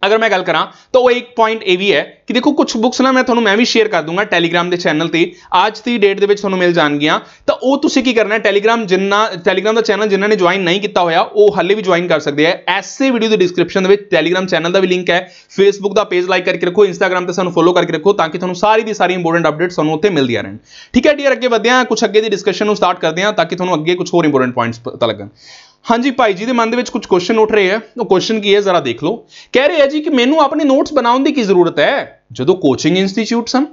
ਅਗਰ ਮੈਂ ਗੱਲ ਕਰਾਂ ਤਾਂ ਉਹ ਇੱਕ ਪੁਆਇੰਟ ਇਹ ਵੀ ਹੈ ਕਿ ਦੇਖੋ ਕੁਝ ਬੁੱਕਸ ਨਾ ਮੈਂ ਤੁਹਾਨੂੰ ਮੈਂ ਵੀ ਸ਼ੇਅਰ ਕਰ ਦੂੰਗਾ ਟੈਲੀਗ੍ਰam ਦੇ ਚੈਨਲ ਤੇ ਅੱਜ ਦੀ ਡੇਟ ਦੇ ਵਿੱਚ ਤੁਹਾਨੂੰ ਮਿਲ ਜਾਣਗੀਆਂ ਤਾਂ ਉਹ ਤੁਸੀਂ ਕੀ ਕਰਨਾ ਹੈ ਟੈਲੀਗ੍ਰam ਜਿੰਨਾ ਟੈਲੀਗ੍ਰam ਦਾ ਚੈਨਲ ਜਿਨ੍ਹਾਂ ਨੇ ਜੁਆਇਨ ਨਹੀਂ ਕੀਤਾ ਹੋਇਆ ਉਹ ਹੱਲੇ ਵੀ ਜੁਆਇਨ ਕਰ ਸਕਦੇ ਆ ਐਸੇ ਵੀਡੀਓ ਦੇ ਡਿਸਕ੍ਰਿਪਸ਼ਨ ਦੇ ਵਿੱਚ ਟੈਲੀਗ੍ਰam ਚੈਨਲ ਦਾ ਵੀ ਲਿੰਕ ਹੈ ਫੇਸਬੁੱਕ ਦਾ ਪੇਜ ਲਾਈਕ ਕਰਕੇ ਰੱਖੋ ਇੰਸਟਾਗ੍ਰam ਤੇ ਸਾਨੂੰ ਫੋਲੋ ਕਰਕੇ ਰੱਖੋ ਤਾਂ ਕਿ ਤੁਹਾਨੂੰ ਸਾਰੀ ਦੀ ਸਾਰੀ ਇੰਪੋਰਟੈਂਟ ਅਪਡੇਟਸ ਤੁਹਾਨੂੰ ਉੱਥੇ ਮਿਲਦੀਆਂ ਰਹਿਣ ਠੀਕ ਹੈ ਡੀਅਰ ਅੱਗੇ ਵਧਦੇ ਹਾਂ ਕੁਝ ਅੱਗੇ ਦੀ ਡਿਸਕਸ਼ਨ ਨੂੰ ਸਟਾਰਟ ਕਰਦੇ ਹਾਂ ਤਾਂ ਕਿ ਤੁਹਾਨੂੰ ਅੱਗੇ ਕੁਝ ਹੋਰ ਇੰਪੋਰਟੈਂਟ ਪੁਆਇੰਟਸ ਪਤਾ ਲੱਗਣ ਹਾਂਜੀ ਭਾਈ ਜੀ ਦੇ ਮਨ ਦੇ ਵਿੱਚ ਕੁਝ ਕੁਐਸਚਨ ਉੱਠ ਰਹੇ ਆ ਉਹ ਕੁਐਸਚਨ ਕੀ ਹੈ ਜ਼ਰਾ ਦੇਖ ਲਓ ਕਹਿ ਰਹੇ ਆ ਜੀ ਕਿ ਮੈਨੂੰ ਆਪਣੇ ਨੋਟਸ ਬਣਾਉਣ ਦੀ ਕੀ ਜ਼ਰੂਰਤ ਹੈ ਜਦੋਂ ਕੋਚਿੰਗ ਇੰਸਟੀਚਿਊਟ ਸਨ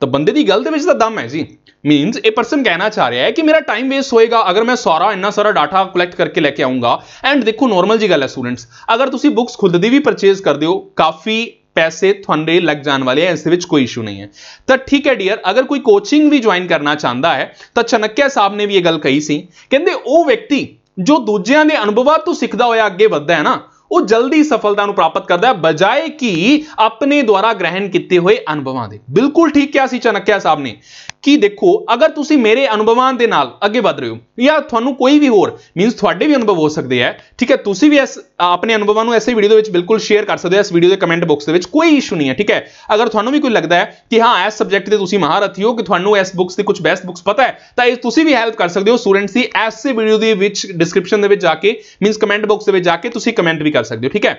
ਤਾਂ ਬੰਦੇ ਦੀ ਗੱਲ ਦੇ ਵਿੱਚ ਤਾਂ ਦਮ ਹੈ ਜੀ ਮੀਨਸ ਇਹ ਪਰਸਨ ਕਹਿਣਾ ਚਾਹ ਰਿਹਾ ਹੈ ਕਿ ਮੇਰਾ ਟਾਈਮ ਵੇਸ ਹੋਏਗਾ ਅਗਰ ਮੈਂ ਸਾਰਾ ਇੰਨਾ ਸਾਰਾ ਡਾਟਾ ਕਲੈਕਟ ਕਰਕੇ ਲੈ ਕੇ ਆਉਂਗਾ ਐਂਡ ਦੇਖੋ ਨਾਰਮਲ ਜੀ ਗੱਲ ਹੈ ਸਟੂਡੈਂਟਸ ਅਗਰ ਤੁਸੀਂ ਬੁੱਕਸ ਖੁਦ ਦੀ ਵੀ ਪਰਚੇਸ ਕਰਦੇ ਹੋ ਕਾਫੀ ਪੈਸੇ ਤੁਹਾਡੇ ਲੱਗ ਜਾਣ ਵਾਲੇ ਐ ਇਸ ਦੇ ਵਿੱਚ ਕੋਈ ਇਸ਼ੂ ਨਹੀਂ ਹੈ ਤਾਂ ਠੀਕ ਹੈ ਡੀਅਰ ਅਗਰ ਕੋਈ ਕੋਚਿੰਗ ਵੀ ਜੁਆਇਨ ਕਰਨਾ ਚਾਹੁੰਦਾ ਹੈ ਤਾਂ ਚਨਕਿਆ ਸਾਹਿਬ ਨੇ ਵੀ ਇਹ ਗੱਲ ਕਹੀ ਸੀ ਕਹਿੰਦੇ ਉਹ ਵਿਅਕਤੀ ਜੋ ਦੂਜਿਆਂ ਦੇ ਅਨੁਭਵਾਂ ਤੋਂ ਸਿੱਖਦਾ ਹੋਇਆ ਅੱਗੇ ਵੱਧਦਾ ਹੈ ਨਾ ਉਹ ਜਲਦੀ ਸਫਲਤਾ ਨੂੰ ਪ੍ਰਾਪਤ ਕਰਦਾ ਹੈ ਬਜਾਏ ਕਿ ਆਪਣੇ ਦੁਆਰਾ ਗ੍ਰਹਿਣ ਕੀਤੇ ਹੋਏ ਅਨੁਭਵਾਂ ਦੇ ਬਿਲਕੁਲ ਠੀਕ ਕਿਹਾ ਸੀ ਚਨਕਿਆ ਸਾਹਿਬ ਨੇ ਕਿ ਦੇਖੋ ਅਗਰ ਤੁਸੀਂ ਮੇਰੇ ਅਨੁਭਵਾਂ ਦੇ ਨਾਲ ਅੱਗੇ ਵਧ ਰਹੇ ਹੋ ਜਾਂ ਤੁਹਾਨੂੰ ਕੋਈ ਵੀ ਹੋਰ ਮੀਨਸ ਤੁਹਾਡੇ ਵੀ ਅਨੁਭਵ ਹੋ ਸਕਦੇ ਆ ਠੀਕ ਹੈ ਤੁਸੀਂ ਵੀ ਇਸ ਆਪਣੇ ਅਨੁਭਵਾਂ ਨੂੰ ਐਸੇ ਵੀਡੀਓ ਦੇ ਵਿੱਚ ਬਿਲਕੁਲ ਸ਼ੇਅਰ ਕਰ ਸਕਦੇ ਹੋ ਇਸ ਵੀਡੀਓ ਦੇ ਕਮੈਂਟ ਬਾਕਸ ਦੇ ਵਿੱਚ ਕੋਈ ਇਸ਼ੂ ਨਹੀਂ ਹੈ ਠੀਕ ਹੈ ਅਗਰ ਤੁਹਾਨੂੰ ਵੀ ਕੋਈ ਲੱਗਦਾ ਹੈ ਕਿ ਹਾਂ ਇਸ ਸਬਜੈਕਟ ਤੇ ਤੁਸੀਂ ਮਹਾਰਥੀ ਹੋ ਕਿ ਤੁਹਾਨੂੰ ਇਸ ਬੁੱਕਸ ਦੀ ਕੁਝ ਬੈਸਟ ਬੁੱਕਸ ਪਤਾ ਹੈ ਤਾਂ ਇਹ ਤੁਸੀਂ ਵੀ ਹੈਲਪ ਕਰ ਸਕਦੇ ਹੋ ਸਟੂਡੈਂਟਸ ਦੀ ਐਸੇ ਵੀਡੀਓ ਦੇ ਵਿੱਚ ਡਿਸਕ੍ਰਿਪਸ਼ਨ ਦੇ ਵਿੱਚ ਜਾ ਕੇ ਮੀਨਸ ਕਮੈਂਟ ਬਾਕਸ ਦੇ ਵਿੱਚ ਜਾ ਕੇ ਤੁਸੀਂ ਕਮੈਂਟ ਵੀ ਕਰ ਸਕਦੇ ਹੋ ਠੀਕ ਹੈ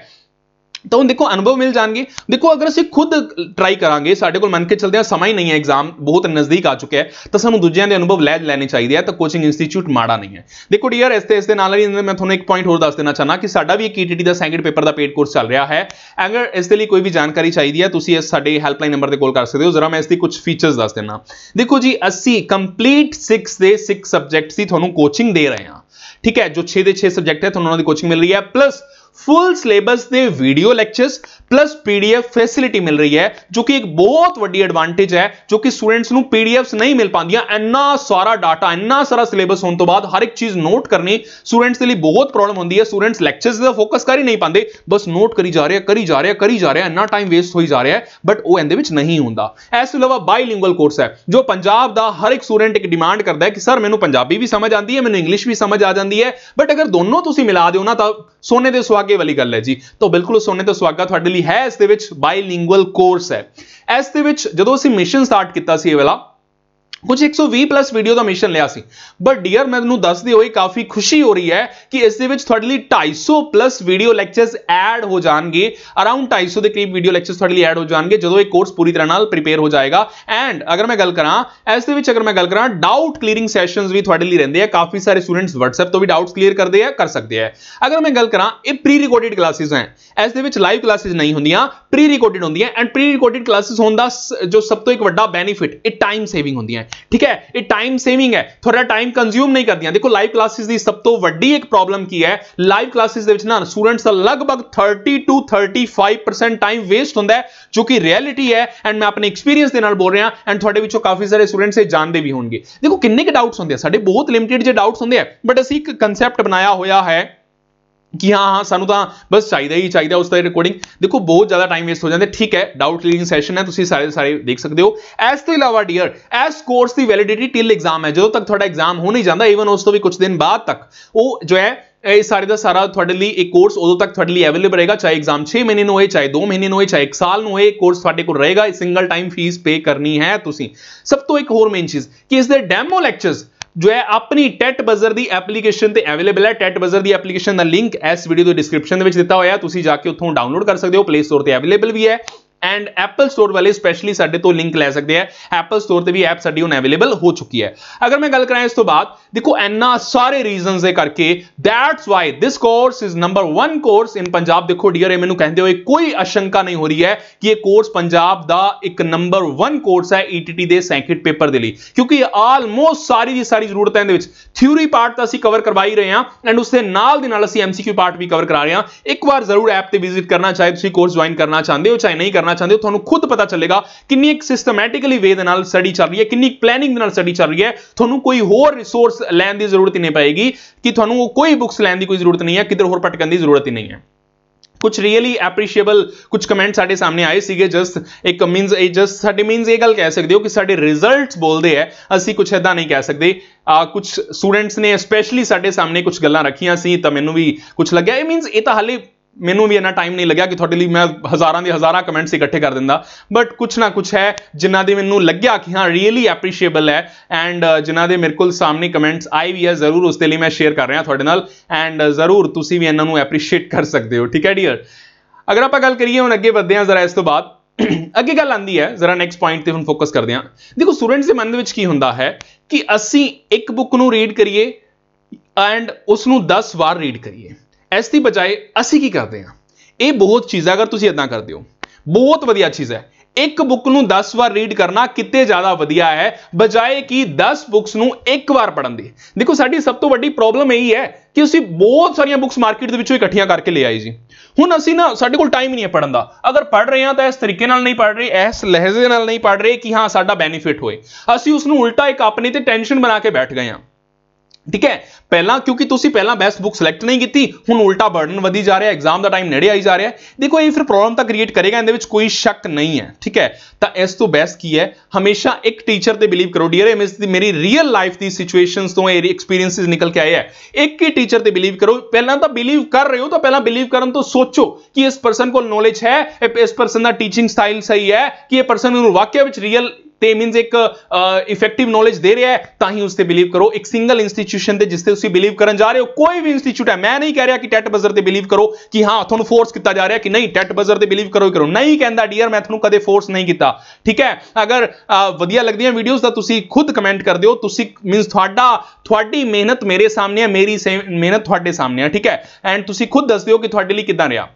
ਤਾਂ ਹੁਣ ਦੇਖੋ ਅਨੁਭਵ ਮਿਲ ਜਾਣਗੇ ਦੇਖੋ ਅਗਰ ਅਸੀਂ ਖੁਦ ਟਰਾਈ ਕਰਾਂਗੇ ਸਾਡੇ ਕੋਲ ਮੰਨ ਕੇ ਚੱਲਦੇ ਆ ਸਮਾਂ ਹੀ ਨਹੀਂ ਹੈ ਐਗਜ਼ਾਮ ਬਹੁਤ ਨਜ਼ਦੀਕ ਆ ਚੁੱਕਿਆ ਹੈ ਤਾਂ ਸਾਨੂੰ ਦੂਜਿਆਂ ਦੇ ਅਨੁਭਵ ਲੈ ਲੈਣੇ ਚਾਹੀਦੇ ਆ ਤਾਂ ਕੋਚਿੰਗ ਇੰਸਟੀਚਿਊਟ ਮਾੜਾ ਨਹੀਂ ਹੈ ਦੇਖੋ ਡੀਅਰ ਇਸ ਤੇ ਇਸ ਦੇ ਨਾਲ ਹੀ ਮੈਂ ਤੁਹਾਨੂੰ ਇੱਕ ਪੁਆਇੰਟ ਹੋਰ ਦੱਸ ਦੇਣਾ ਚਾਹਨਾ ਕਿ ਸਾਡਾ ਵੀ ਇੱਕ ਈਟੀਟੀ ਦਾ ਸੈਕੰਡ ਪੇਪਰ ਦਾ ਪੇਡ ਕੋਰਸ ਚੱਲ ਰਿਹਾ ਹੈ ਅਗਰ ਇਸ ਦੇ ਲਈ ਕੋਈ ਵੀ ਜਾਣਕਾਰੀ ਚਾਹੀਦੀ ਹੈ ਤੁਸੀਂ ਇਸ ਸਾਡੇ ਹੈਲਪਲਾਈਨ ਨੰਬਰ ਤੇ ਕਾਲ ਕਰ ਸਕਦੇ ਹੋ ਜ਼ਰਾ ਮੈਂ ਇਸ ਦੀ ਕੁਝ ਫੀਚਰਸ ਦੱਸ ਦੇਣਾ ਦੇਖੋ ਜੀ ਅਸੀਂ ਕੰਪਲੀਟ 6 ਦੇ 6 ਸਬਜੈਕਟਸ ਦੀ ਤੁਹਾਨੂੰ ਕੋਚਿੰਗ ਦੇ ਰਹੇ ਹਾਂ ਠੀਕ ਹੈ ਜੋ 6 ਦੇ 6 ਸਬਜੈਕਟ ਹੈ ਤੁਹਾਨੂੰ ਉਹਨਾਂ ਦੀ ਕੋਚਿੰਗ ਮਿਲ ਰਹੀ ਹੈ ਪਲੱਸ ਫੁੱਲ ਸਿਲੇਬਸ ਦੇ video lectures plus PDF facility ਮਿਲ ਰਹੀ ਹੈ ਜੋ ਕਿ ਇੱਕ ਬਹੁਤ ਵੱਡੀ ਐਡਵਾਂਟੇਜ ਹੈ ਜੋ ਕਿ ਸਟੂਡੈਂਟਸ ਨੂੰ ਪੀਡੀਐਫਸ ਨਹੀਂ ਮਿਲ ਪਾਉਂਦੀਆਂ ਇੰਨਾ ਸਾਰਾ ਡਾਟਾ ਇੰਨਾ ਸਾਰਾ ਸਿਲੇਬਸ ਹੋਣ ਤੋਂ ਬਾਅਦ ਹਰ ਇੱਕ ਚੀਜ਼ ਨੋਟ ਕਰਨੀ ਸਟੂਡੈਂਟਸ ਦੇ ਲਈ ਬਹੁਤ ਪ੍ਰੋਬਲਮ ਹੁੰਦੀ ਹੈ ਸਟੂਡੈਂਟਸ ਲੈਕਚਰਸ ਦਾ ਫੋਕਸ ਕਰ ਹੀ ਨਹੀਂ ਪਾਉਂਦੇ ਬਸ ਨੋਟ ਕਰੀ ਜਾ ਰਿਹਾ ਕਰੀ ਜਾ ਰਿਹਾ ਕਰੀ ਜਾ ਰਿਹਾ ਇੰਨਾ ਟਾਈਮ ਵੇਸਟ ਹੋਈ ਜਾ ਰਿਹਾ ਹੈ ਬਟ ਉਹ ਇਹਦੇ ਵਿੱਚ ਨਹੀਂ ਹੁੰਦਾ ਇਸ ਤੋਂ ਇਲਾਵਾ ਬਾਈਲਿੰਗੁਅਲ ਕੋਰਸ ਹੈ ਜੋ ਪੰਜਾਬ ਦਾ ਹਰ ਇੱਕ ਸਟੂਡੈਂਟ ਇੱਕ ਡਿਮਾਂਡ ਕਰਦਾ ਹੈ ਕਿ ਸਰ ਮੈਨੂੰ ਪੰਜਾਬੀ ਵੀ ਸਮਝ ਆਉਂਦੀ ਹੈ ਮੈਨੂੰ ਇੰਗਲਿਸ਼ ਵੀ ਸਮਝ ਆ ਜਾਂਦੀ ਹੈ ਬਟ ਅਗਰ ਦੋਨੋਂ ਤੁਸੀਂ ਮਿਲਾ ਦਿਓ ਨਾ ਤਾਂ ਸੋਨੇ ਦੇ ਸੁਹਾਗੇ ਵਾਲੀ ਗੱਲ ਹੈ ਜੀ ਤਾਂ ਬਿਲਕੁਲ ਸੋਨੇ ਤੋਂ ਸੁਹਾਗਾ ਤੁਹਾਡੇ ਲਈ ਹੈ ਇਸ ਦੇ ਵਿੱਚ ਬਾਈਲਿੰਗੁਅਲ ਕੋਰਸ ਹੈ ਇਸ ਦੇ ਵਿੱਚ ਜਦੋਂ ਅਸੀਂ ਮਿਸ਼ਨ ਸਟਾਰਟ ਕੀਤਾ ਸੀ ਇਹ ਵਾਲਾ ਕੁਝ 120 ਪਲੱਸ ਵੀਡੀਓ ਦਾ ਮਿਸ਼ਨ ਲਿਆ ਸੀ ਬਟ ਡੀਅਰ ਮੈਂ ਤੁਹਾਨੂੰ ਦੱਸਦੇ ਹੋਈ ਕਾਫੀ ਖੁਸ਼ੀ ਹੋ ਰਹੀ ਹੈ ਕਿ ਇਸ ਦੇ ਵਿੱਚ ਤੁਹਾਡੇ ਲਈ 250 ਪਲੱਸ ਵੀਡੀਓ ਲੈਕਚਰਸ ਐਡ ਹੋ ਜਾਣਗੇ ਅਰਾਊਂਡ 250 ਦੇ ਕਰੀਬ ਵੀਡੀਓ ਲੈਕਚਰਸ ਤੁਹਾਡੇ ਲਈ ਐਡ ਹੋ ਜਾਣਗੇ ਜਦੋਂ ਇਹ ਕੋਰਸ ਪੂਰੀ ਤਰ੍ਹਾਂ ਨਾਲ ਪ੍ਰੀਪੇਅਰ ਹੋ ਜਾਏਗਾ ਐਂਡ ਅਗਰ ਮੈਂ ਗੱਲ ਕਰਾਂ ਇਸ ਦੇ ਵਿੱਚ ਅਗਰ ਮੈਂ ਗੱਲ ਕਰਾਂ ਡਾਊਟ ਕਲੀਅਰਿੰਗ ਸੈਸ਼ਨਸ ਵੀ ਤੁਹਾਡੇ ਲਈ ਰਹਿੰਦੇ ਆ ਕਾਫੀ ਸਾਰੇ ਸਟੂਡੈਂਟਸ WhatsApp ਤੋਂ ਵੀ ਡਾਊਟਸ ਕਲੀਅਰ ਕਰਦੇ ਆ ਕਰ ਸਕਦੇ ਆ ਅਗਰ ਮੈਂ ਗੱਲ ਕਰਾਂ ਇਹ ਪ੍ਰੀ ਰਿਕਾਰਡਡ ਕਲਾਸਿਸ ਹੈ ਇਸ ਦੇ ਵਿੱਚ ਲਾਈਵ ਕਲਾਸਿਸ ਨਹੀਂ ਹੁੰਦੀਆਂ ਪ੍ਰੀ ਰਿਕਾਰਡਡ ਹੁੰਦੀਆਂ ਐਂਡ ਪ੍ਰੀ ਰਿਕਾਰਡਡ ਕਲਾਸਿਸ ਹੋਣ ਦਾ ਜੋ ਸਭ ਤੋਂ ਇੱਕ ਵੱਡਾ ਬੈਨੀਫਿਟ ਇਹ ਟਾਈਮ ਸੇਵਿੰਗ ਹੁੰਦੀਆਂ ठीक है ये टाइम सेविंग है थोड़ा टाइम कंज्यूम नहीं कर दिया देखो लाइव क्लासेस की सब तो वही एक प्रॉब्लम की है लाइव क्लासिज स्टूडेंट्स का लगभग thirty two thirty five percent time waste होंगे जो कि रियलिटी है एंड मैं अपने एक्सपीरियंस के बोल रहा एंड थोड़े पिछले काफी सारे स्टूडेंट्स जानते भी होंगे देखो किन्ने के डाउट्स होंगे साढ़े बहुत लिमिटेड जो डाउट्स होंगे बट असी एक कंसैप्ट बनाया हुआ है ਕਿ ਹਾਂ ਹਾਂ ਸਾਨੂੰ ਤਾਂ ਬਸ ਚਾਹੀਦਾ ਹੀ ਚਾਹੀਦਾ ਉਸ ਦਾ ਰਿਕਾਰਡਿੰਗ ਦੇਖੋ ਬਹੁਤ ਜ਼ਿਆਦਾ ਟਾਈਮ ਵੇਸਟ ਹੋ ਜਾਂਦਾ ਠੀਕ ਹੈ ਡਾਊਟ ਕਲੀਅਰਿੰਗ ਸੈਸ਼ਨ ਹੈ ਤੁਸੀਂ ਸਾਰੇ ਸਾਰੇ ਦੇਖ ਸਕਦੇ ਹੋ ਇਸ ਤੋਂ ਇਲਾਵਾ ਡੀਅਰ ਇਸ ਕੋਰਸ ਦੀ ਵੈਲਿਡਿਟੀ ਟਿਲ ਐਗਜ਼ਾਮ ਹੈ ਜਦੋਂ ਤੱਕ ਤੁਹਾਡਾ ਐਗਜ਼ਾਮ ਹੋ ਨਹੀਂ ਜਾਂਦਾ ਇਵਨ ਉਸ ਤੋਂ ਵੀ ਕੁਝ ਦਿਨ ਬਾਅਦ ਤੱਕ ਉਹ ਜੋ ਹੈ ਇਹ ਸਾਰੇ ਦਾ ਸਾਰਾ ਤੁਹਾਡੇ ਲਈ ਇੱਕ ਕੋਰਸ ਉਦੋਂ ਤੱਕ ਤੁਹਾਡੇ ਲਈ ਅਵੇਲੇਬਲ ਰਹੇਗਾ ਚਾਹੇ ਐਗਜ਼ਾਮ 6 ਮਹੀਨੇ ਨੂੰ ਹੋਏ ਚਾਹੇ 2 ਮਹੀਨੇ ਨੂੰ ਹੋਏ ਚਾਹੇ 1 ਸਾਲ ਨੂੰ ਹੋਏ ਕੋਰਸ ਤੁਹਾਡੇ ਕੋਲ ਰਹੇਗਾ ਸਿੰਗਲ ਟਾਈਮ ਫੀਸ ਪੇ ਕਰਨੀ ਹੈ ਤੁਸੀਂ ਸਭ ਤੋਂ ਇੱਕ ਹੋਰ ਮੇਨ ਚੀਜ਼ ਕਿ ਇਸ ਦੇ ਡੈਮੋ ਲੈਕਚਰਸ ਜੋ ਹੈ ਆਪਣੀ ਟੈਟ ਬਜ਼ਰ ਦੀ ਐਪਲੀਕੇਸ਼ਨ ਤੇ ਅਵੇਲੇਬਲ ਹੈ ਟੈਟ ਬਜ਼ਰ ਦੀ ਐਪਲੀਕੇਸ਼ਨ ਦਾ ਲਿੰਕ ਇਸ ਵੀਡੀਓ ਦੇ ਡਿਸਕ੍ਰਿਪਸ਼ਨ ਦੇ ਵਿੱਚ ਦਿੱਤਾ ਹੋਇਆ ਤੁਸੀਂ ਜਾ ਕੇ ਉੱਥੋਂ ਡਾਊਨਲੋਡ ਕਰ ਸਕਦੇ ਹੋ ਪਲੇ ਸਟੋਰ ਤੇ ਅਵੇਲੇਬਲ ਵੀ ਹੈ ਐਂਡ ਐਪਲ ਸਟੋਰ ਵਾਲੇ ਸਪੈਸ਼ਲੀ ਸਾਡੇ ਤੋਂ ਲਿੰਕ ਲੈ ਸਕਦੇ ਆ ਐਪਲ ਸਟੋਰ ਤੇ ਵੀ ਐਪ ਸਾਡੀ ਹੁਣ ਅਵੇਲੇਬਲ ਹੋ ਚੁੱਕੀ ਹੈ ਅਗਰ ਮੈਂ ਗੱਲ ਕਰਾਂ ਇਸ ਤੋਂ ਬਾਅਦ ਦੇਖੋ ਇੰਨਾ ਸਾਰੇ ਰੀਜ਼ਨਸ ਦੇ ਕਰਕੇ that's why this course is number 1 course in Punjab ਦੇਖੋ ਡੀਅਰ ਇਹ ਮੈਨੂੰ ਕਹਿੰਦੇ ਹੋਏ ਕੋਈ ਅਸ਼ੰਕਾ ਨਹੀਂ ਹੋ ਰਹੀ ਹੈ ਕਿ ਇਹ ਕੋਰਸ ਪੰਜਾਬ ਦਾ ਇੱਕ ਨੰਬਰ 1 ਕੋਰਸ ਹੈ ETT ਦੇ ਸੈਂਕਿਟ ਪੇਪਰ ਦੇ ਲਈ ਕਿਉਂਕਿ ਆਲਮੋਸਟ ਸਾਰੀ ਦੀ ਸਾਰੀ ਜ਼ਰੂਰਤਾਂ ਦੇ ਵਿੱਚ ਥਿਊਰੀ ਪਾਰਟ ਤਾਂ ਅਸੀਂ ਕਵਰ ਕਰਵਾ ਹੀ ਰਹੇ ਹਾਂ ਐਂਡ ਉਸ ਦੇ ਨਾਲ ਦੇ ਨਾਲ ਅਸੀਂ MCQ ਪਾਰਟ ਵੀ ਕਵਰ ਕਰਾ ਰਹੇ ਹਾਂ ਇੱਕ ਵਾਰ ਜ਼ਰੂਰ ਐਪ ਤੇ ਵਿਜ਼ਿਟ ਕਰਨਾ ਚਾਹੇ ਤੁਸੀਂ ਕੋਰਸ ਜੁਆਇਨ ਕਰਨਾ ਚਾਹੁੰਦੇ ਹੋ ਚਾਹੇ ਨਹੀਂ ਕਰਨਾ ਕਰਨਾ ਚਾਹੁੰਦੇ ਹੋ ਤੁਹਾਨੂੰ ਖੁਦ ਪਤਾ ਚੱਲੇਗਾ ਕਿੰਨੀ ਇੱਕ ਸਿਸਟਮੈਟਿਕਲੀ ਵੇ ਦੇ ਨਾਲ ਸਟੱਡੀ ਚੱਲ ਰਹੀ ਹੈ ਕਿੰਨੀ ਪਲੈਨਿੰਗ ਦੇ ਨਾਲ ਸਟੱਡੀ ਚੱਲ ਰਹੀ ਹੈ ਤੁਹਾਨੂੰ ਕੋਈ ਹੋਰ ਰਿਸੋਰਸ ਲੈਣ ਦੀ ਜ਼ਰੂਰਤ ਨਹੀਂ ਪਏਗੀ ਕਿ ਤੁਹਾਨੂੰ ਕੋਈ ਬੁੱਕਸ ਲੈਣ ਦੀ ਕੋਈ ਜ਼ਰੂਰਤ ਨਹੀਂ ਹੈ ਕਿਧਰ ਹੋਰ ਭਟਕਣ ਦੀ ਜ਼ਰੂਰਤ ਹੀ ਨਹੀਂ ਹੈ ਕੁਝ ਰੀਅਲੀ ਐਪਰੀਸ਼ੀਏਬਲ ਕੁਝ ਕਮੈਂਟ ਸਾਡੇ ਸਾਹਮਣੇ ਆਏ ਸੀਗੇ ਜਸਟ ਇੱਕ ਮੀਨਸ ਇਹ ਜਸਟ ਸਾਡੇ ਮੀਨਸ ਇਹ ਗੱਲ ਕਹਿ ਸਕਦੇ ਹੋ ਕਿ ਸਾਡੇ ਰਿਜ਼ਲਟਸ ਬੋਲਦੇ ਐ ਅਸੀਂ ਕੁਝ ਇਦਾਂ ਨਹੀਂ ਕਹਿ ਸਕਦੇ ਕੁਝ ਸਟੂਡੈਂਟਸ ਨੇ ਸਪੈਸ਼ਲੀ ਸਾਡੇ ਸਾਹਮਣੇ ਕੁਝ ਗੱਲਾਂ ਰੱਖੀਆਂ ਸੀ ਤਾਂ ਮੈਨੂੰ ਵੀ ਕੁਝ ਲੱਗਿਆ ਇਹ ਮੀਨਸ ਇਹ ਤਾਂ ਹਾਲੇ ਮੈਨੂੰ ਵੀ ਇੰਨਾ ਟਾਈਮ ਨਹੀਂ ਲੱਗਿਆ ਕਿ ਤੁਹਾਡੇ ਲਈ ਮੈਂ ਹਜ਼ਾਰਾਂ ਦੇ ਹਜ਼ਾਰਾਂ ਕਮੈਂਟਸ ਇਕੱਠੇ ਕਰ ਦਿੰਦਾ ਬਟ ਕੁਛ ਨਾ ਕੁਛ ਹੈ ਜਿਨ੍ਹਾਂ ਦੇ ਮੈਨੂੰ ਲੱਗਿਆ ਕਿ ਹਾਂ ਰੀਅਲੀ ਐਪਰੀਸ਼ੀਏਬਲ ਹੈ ਐਂਡ ਜਿਨ੍ਹਾਂ ਦੇ ਮੇਰੇ ਕੋਲ ਸਾਹਮਣੇ ਕਮੈਂਟਸ ਆਈ ਵੀ ਹੈ ਜ਼ਰੂਰ ਉਸ ਦੇ ਲਈ ਮੈਂ ਸ਼ੇਅਰ ਕਰ ਰਿਹਾ ਤੁਹਾਡੇ ਨਾਲ ਐਂਡ ਜ਼ਰੂਰ ਤੁਸੀਂ ਵੀ ਇਹਨਾਂ ਨੂੰ ਐਪਰੀਸ਼ੀਏਟ ਕਰ ਸਕਦੇ ਹੋ ਠੀਕ ਹੈ ਡੀਅਰ ਅਗਰ ਆਪਾਂ ਗੱਲ ਕਰੀਏ ਹੁਣ ਅੱਗੇ ਵਧਦੇ ਹਾਂ ਜ਼ਰਾ ਇਸ ਤੋਂ ਬਾਅਦ ਅੱਗੇ ਗੱਲ ਆਂਦੀ ਹੈ ਜ਼ਰਾ ਨੈਕਸਟ ਪੁਆਇੰਟ ਤੇ ਹੁਣ ਫੋਕਸ ਕਰਦੇ ਹਾਂ ਦੇਖੋ ਸਟੂਡੈਂਟਸ ਦੇ ਮਨ ਦੇ ਵਿੱਚ ਕੀ ਹੁੰਦਾ ਹੈ ਕਿ ਅਸੀਂ ਇੱਕ ਬੁੱਕ ਨੂੰ ਰੀਡ ਕਰੀਏ ਐਂਡ ਉਸ ਨੂੰ 10 ਵਾਰ ਰੀਡ ਕਰੀਏ ਇਸ ਦੀ ਬਜਾਏ ਅਸੀਂ ਕੀ ਕਰਦੇ ਹਾਂ ਇਹ ਬਹੁਤ ਚੀਜ਼ ਹੈ ਅਗਰ ਤੁਸੀਂ ਇਦਾਂ ਕਰਦੇ ਹੋ ਬਹੁਤ ਵਧੀਆ ਚੀਜ਼ ਹੈ ਇੱਕ ਬੁੱਕ ਨੂੰ 10 ਵਾਰ ਰੀਡ ਕਰਨਾ ਕਿਤੇ ਜ਼ਿਆਦਾ ਵਧੀਆ ਹੈ ਬਜਾਏ ਕਿ 10 ਬੁੱਕਸ ਨੂੰ ਇੱਕ ਵਾਰ ਪੜਨ ਦੀ ਦੇਖੋ ਸਾਡੀ ਸਭ ਤੋਂ ਵੱਡੀ ਪ੍ਰੋਬਲਮ ਇਹੀ ਹੈ ਕਿ ਅਸੀਂ ਬਹੁਤ ਸਾਰੀਆਂ ਬੁੱਕਸ ਮਾਰਕੀਟ ਦੇ ਵਿੱਚੋਂ ਇਕੱਠੀਆਂ ਕਰਕੇ ਲੈ ਆਏ ਜੀ ਹੁਣ ਅਸੀਂ ਨਾ ਸਾਡੇ ਕੋਲ ਟਾਈਮ ਹੀ ਨਹੀਂ ਹੈ ਪੜਨ ਦਾ ਅਗਰ ਪੜ ਰਹੇ ਹਾਂ ਤਾਂ ਇਸ ਤਰੀਕੇ ਨਾਲ ਨਹੀਂ ਪੜ ਰਹੇ ਇਸ ਲਹਿਜ਼ੇ ਨਾਲ ਨਹੀਂ ਪੜ ਰਹੇ ਕਿ ਹਾਂ ਸਾਡਾ ਬੈਨੀਫਿਟ ਹੋਏ ਅਸੀਂ ਉਸ ਨੂੰ ਉਲਟਾ ਇੱਕ ਆਪਣੇ ਤੇ ਟੈਨਸ਼ਨ ਬਣਾ ਕੇ ਬੈਠ ਗਏ ਹਾਂ ਠੀਕ ਹੈ ਪਹਿਲਾਂ ਕਿਉਂਕਿ ਤੁਸੀਂ ਪਹਿਲਾਂ ਬੈਸਟ ਬੁੱਕ ਸਿਲੈਕਟ ਨਹੀਂ ਕੀਤੀ ਹੁਣ ਉਲਟਾ ਬਰਡਨ ਵਧੀ ਜਾ ਰਿਹਾ ਐਗਜ਼ਾਮ ਦਾ ਟਾਈਮ ਨੇੜੇ ਆਈ ਜਾ ਰਿਹਾ ਦੇਖੋ ਇਹ ਫਿਰ ਪ੍ਰੋਬਲਮ ਤਾਂ ਕ੍ਰੀਏਟ ਕਰੇਗਾ ਇਹਦੇ ਵਿੱਚ ਕੋਈ ਸ਼ੱਕ ਨਹੀਂ ਹੈ ਠੀਕ ਹੈ ਤਾਂ ਇਸ ਤੋਂ ਬੈਸਟ ਕੀ ਹੈ ਹਮੇਸ਼ਾ ਇੱਕ ਟੀਚਰ ਤੇ ਬਿਲੀਵ ਕਰੋ ਡੀਅਰ ਐਮਐਸ ਦੀ ਮੇਰੀ ਰੀਅਲ ਲਾਈਫ ਦੀ ਸਿਚੁਏਸ਼ਨਸ ਤੋਂ ਇਹ ਐਕਸਪੀਰੀਐਂਸਸ ਨਿਕਲ ਕੇ ਆਏ ਹੈ ਇੱਕ ਹੀ ਟੀਚਰ ਤੇ ਬਿਲੀਵ ਕਰੋ ਪਹਿਲਾਂ ਤਾਂ ਬਿਲੀਵ ਕਰ ਰਹੇ ਹੋ ਤਾਂ ਪਹਿਲਾਂ ਬਿਲੀਵ ਕਰਨ ਤੋਂ ਸੋਚੋ ਕਿ ਇਸ ਪਰਸਨ ਕੋਲ ਨੋਲੇਜ ਹੈ ਇਸ ਪਰਸਨ ਦਾ ਟੀਚਿੰਗ ਸਟਾਈਲ ਸਹੀ ਹੈ ਕਿ ਇਹ ਪਰਸਨ ਨੂੰ ਵਾਕਿਆ ਵਿੱਚ ਰੀਅਲ ਤੇ ਮੀਨਸ ਇੱਕ ਇਫੈਕਟਿਵ ਨੋਲੇਜ ਦੇ ਰਿਹਾ ਹੈ ਤਾਂ ਹੀ ਉਸ ਤੇ ਬਿਲੀਵ ਕਰੋ ਇੱਕ ਸਿੰਗਲ ਇੰਸਟੀਟਿਊਸ਼ਨ ਤੇ ਜਿਸ ਤੇ ਤੁਸੀਂ ਬਿਲੀਵ ਕਰਨ ਜਾ ਰਹੇ ਹੋ ਕੋਈ ਵੀ ਇੰਸਟੀਚਿਊਟ ਹੈ ਮੈਂ ਨਹੀਂ ਕਹਿ ਰਿਹਾ ਕਿ ਟੈਟ ਬਜ਼ਰ ਤੇ ਬਿਲੀਵ ਕਰੋ ਕਿ ਹਾਂ ਤੁਹਾਨੂੰ ਫੋਰਸ ਕੀਤਾ ਜਾ ਰਿਹਾ ਕਿ ਨਹੀਂ ਟੈਟ ਬਜ਼ਰ ਤੇ ਬਿਲੀਵ ਕਰੋ ਕਰੋ ਨਹੀਂ ਕਹਿੰਦਾ ਡੀਅਰ ਮੈਂ ਤੁਹਾਨੂੰ ਕਦੇ ਫੋਰਸ ਨਹੀਂ ਕੀਤਾ ਠੀਕ ਹੈ ਅਗਰ ਵਧੀਆ ਲੱਗਦੀਆਂ ਵੀਡੀਓਜ਼ ਤਾਂ ਤੁਸੀਂ ਖੁਦ ਕਮੈਂਟ ਕਰ ਦਿਓ ਤੁਸੀਂ ਮੀਨਸ ਤੁਹਾਡਾ ਤੁਹਾਡੀ ਮਿਹਨਤ ਮੇਰੇ ਸਾਹਮਣੇ ਹੈ ਮੇਰੀ ਮਿਹਨਤ ਤੁਹਾਡੇ ਸਾਹਮਣੇ ਹੈ ਠੀਕ ਹੈ ਐਂਡ ਤੁਸੀਂ ਖੁਦ ਦੱਸ ਦਿਓ ਕਿ ਤੁਹਾਡੇ ਲਈ ਕਿਦਾਂ ਰਿਹਾ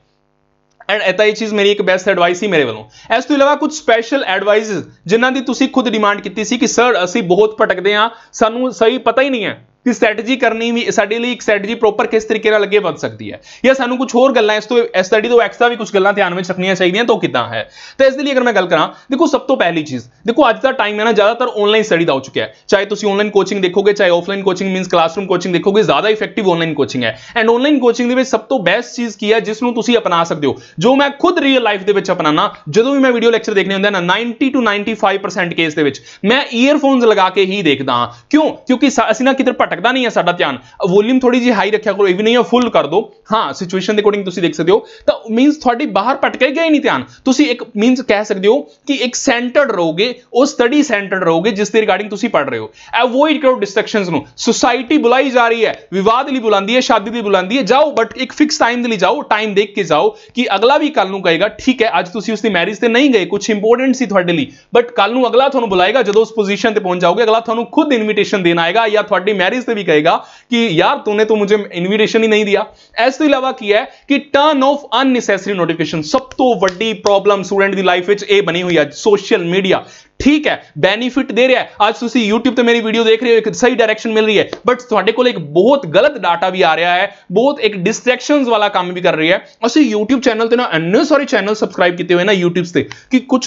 ਐਂਡ ਇਹ ਤਾਂ ਇਹ ਚੀਜ਼ ਮੇਰੀ ਇੱਕ ਬੈਸਟ ਐਡਵਾਈਸ ਸੀ ਮੇਰੇ ਵੱਲੋਂ ਇਸ ਤੋਂ ਇਲਾਵਾ ਕੁਝ ਸਪੈਸ਼ਲ ਐਡਵਾਈਸ ਜਿਨ੍ਹਾਂ ਦੀ ਤੁਸੀਂ ਖੁਦ ਡਿਮਾਂਡ ਕੀਤੀ ਸੀ ਕਿ ਸਰ ਅਸੀਂ ਬਹੁਤ ਭਟਕਦੇ ਆ ਸਾਨੂੰ ਸਹੀ ਪਤਾ ਹੀ ਨਹੀਂ ਹੈ ਕਿ ਸਟ੍ਰੈਟਜੀ ਕਰਨੀ ਵੀ ਸਾਡੇ ਲਈ ਇੱਕ ਸਟ੍ਰੈਟਜੀ ਪ੍ਰੋਪਰ ਕਿਸ ਤਰੀਕੇ ਨਾਲ ਅੱਗੇ ਵਧ ਸਕਦੀ ਹੈ ਜਾਂ ਸਾਨੂੰ ਕੁਝ ਹੋਰ ਗੱਲਾਂ ਇਸ ਤੋਂ ਇਸ ਸਟੱਡੀ ਤੋਂ ਐਕਸਟਰਾ ਵੀ ਕੁਝ ਗੱਲਾਂ ਧਿਆਨ ਵਿੱਚ ਰੱਖਣੀਆਂ ਚਾਹੀਦੀਆਂ ਤਾਂ ਕਿਦਾਂ ਹੈ ਤਾਂ ਇਸ ਦੇ ਲਈ ਅਗਰ ਮੈਂ ਗੱਲ ਕਰਾਂ ਦੇਖੋ ਸਭ ਤੋਂ ਪਹਿਲੀ ਚੀਜ਼ ਦੇਖੋ ਅੱਜ ਦਾ ਟਾਈਮ ਹੈ ਨਾ ਜ਼ਿਆਦਾਤਰ ਆਨਲਾਈਨ ਸਟੱਡੀ ਦਾ ਹੋ ਚੁੱਕਿਆ ਹੈ ਚਾਹੇ ਤੁਸੀਂ ਆਨਲਾਈਨ ਕੋਚਿੰਗ ਦੇਖੋਗੇ ਚਾਹੇ offline coaching means classroom coaching ਦੇਖੋਗੇ ਜ਼ਿਆਦਾ ਇਫੈਕਟਿਵ ਆਨਲਾਈਨ ਕੋਚਿੰਗ ਹੈ ਐਂਡ ਆਨਲਾਈਨ ਕੋਚਿੰਗ ਦੇ ਵਿੱਚ ਸਭ ਤੋਂ ਬੈਸਟ ਚੀਜ਼ ਕੀ ਹੈ ਜਿਸ ਨੂੰ ਤੁਸੀਂ ਅਪਣਾ ਸਕਦੇ ਹੋ ਜੋ ਮੈਂ ਖੁਦ ਰੀਅਲ ਲਾਈਫ ਦੇ ਵਿੱਚ ਅਪਣਾਣਾ ਜਦੋਂ ਵੀ ਮੈਂ ਵੀਡੀਓ ਲੈਕਚਰ ਦੇਖਣੇ ਹੁੰਦੇ ਨਾ 90 ਟੂ 95% ਕੇਸ ਦੇ ਵਿੱਚ ਮੈਂ ਈਅਰਫੋਨਸ ਲਗਾ ਕੇ ਹੀ ਦੇਖਦਾ ਹਾਂ ਕਿਉਂ ਕਿਉਂਕਿ ਅਸੀਂ ਨਾ ਕਿਤੇ ਭਟਕਦਾ ਨਹੀਂ ਹੈ ਸਾਡਾ ਧਿਆਨ ਵੋਲਿਊਮ ਥੋੜੀ ਜੀ ਹਾਈ ਰੱਖਿਆ ਕਰੋ ਇਹ ਵੀ ਨਹੀਂ ਹੈ ਫੁੱਲ ਕਰ ਦਿਓ ਹਾਂ ਸਿਚੁਏਸ਼ਨ ਦੇ ਅਕੋਰਡਿੰਗ ਤੁਸੀਂ ਦੇਖ ਸਕਦੇ ਹੋ ਤਾਂ ਮੀਨਸ ਤੁਹਾਡੀ ਬਾਹਰ ਭਟਕੇ ਗਏ ਨਹੀਂ ਧਿਆਨ ਤੁਸੀਂ ਇੱਕ ਮੀਨਸ ਕਹਿ ਸਕਦੇ ਹੋ ਕਿ ਇੱਕ ਸੈਂਟਰਡ ਰਹੋਗੇ ਉਹ ਸਟੱਡੀ ਸੈਂਟਰਡ ਰਹੋਗੇ ਜਿਸ ਦੇ ਰਿਗਾਰਡਿੰਗ ਤੁਸੀਂ ਪੜ ਰਹੇ ਹੋ ਅਵੋਇਡ ਕਰੋ ਡਿਸਟਰੈਕਸ਼ਨਸ ਨੂੰ ਸੁਸਾਇਟੀ ਬੁਲਾਈ ਜਾ ਰਹੀ ਹੈ ਵਿਵਾਦ ਲਈ ਬੁਲਾਉਂਦੀ ਹੈ ਸ਼ਾਦੀ ਲਈ ਬੁਲਾਉਂਦੀ ਹੈ ਜਾਓ ਬਟ ਇੱਕ ਫਿਕਸ ਟਾਈਮ ਦੇ ਲਈ ਜਾਓ ਟਾਈਮ ਦੇਖ ਕੇ ਜਾਓ ਕਿ ਅਗਲਾ ਵੀ ਕੱਲ ਨੂੰ ਕਹੇਗਾ ਠੀਕ ਹੈ ਅੱਜ ਤੁਸੀਂ ਉਸ ਦੀ ਮੈਰਿਜ ਤੇ ਨਹੀਂ ਗਏ ਕੁਝ ਇੰਪੋਰਟੈਂਟ ਸੀ ਤੁਹਾਡੇ ਲਈ ਬਟ ਕੱਲ ਨੂੰ ਅਗਲਾ ਤੁਹਾਨੂੰ ਬੁਲਾਏਗਾ ਜਦੋਂ ਉਸ ਪੋਜੀਸ਼ਨ ਤੇ ਪਹੁੰਚ ਜਾਓਗੇ ਅਗਲਾ ਤੁਹਾਨੂੰ ਖੁਦ ਇਨਵੀਟੇਸ਼ਨ ਦੇਣ ਆਏਗਾ ਜਾਂ ਤੁਹਾਡੀ ਮੈਰਿਜ ਤੇ ਵੀ ਕਹੇਗਾ ਕਿ ਯਾਰ ਨੇ ਤੂੰ ਮੈਨੂੰ ਇਨਵੀਟੇਸ਼ਨ ਹੀ ਨਹੀਂ ਦਿਆ ਇਸ ਤੋਂ ਇਲਾਵਾ ਕੀ ਹੈ ਕਿ ਟਰਨ ਆਫ ਅਨਨੈਸੈਸਰੀ ਨੋਟੀਫਿਕੇਸ਼ਨ ਸਭ ਤੋਂ ਵੱਡੀ ਪ੍ਰੋਬਲਮ ਸਟੂਡੈਂਟ ਦੀ ਲਾਈਫ ਵਿੱਚ ਇਹ ਬਣੀ ਹੋਈ ਹੈ ਸੋਸ਼ਲ ਮੀਡੀਆ ਠੀਕ ਹੈ ਬੈਨੀਫਿਟ ਦੇ ਰਿਹਾ ਹੈ ਅੱਜ ਤੁਸੀਂ YouTube ਤੇ ਮੇਰੀ ਵੀਡੀਓ ਦੇਖ ਰਹੇ ਹੋ ਇੱਕ ਸਹੀ ਡਾਇਰੈਕਸ਼ਨ ਮਿਲ ਰਹੀ ਹੈ ਬਟ ਤੁਹਾਡੇ ਕੋਲ ਇੱਕ ਬਹੁਤ ਗਲਤ ਡਾਟਾ ਵੀ ਆ ਰਿਹਾ ਹੈ ਬਹੁਤ ਇੱਕ ਡਿਸਟਰੈਕਸ਼ਨਸ ਵਾਲਾ ਕੰਮ ਵੀ ਕਰ ਰਹੀ ਹੈ ਅਸੀਂ YouTube ਚੈਨਲ ਤੇ ਨਾ ਇੰਨੇ ਸਾਰੇ ਚੈਨਲ ਸਬਸਕ੍ਰਾਈਬ ਕੀਤੇ ਹੋਏ ਨਾ YouTube ਤੇ ਕਿ ਕੁਝ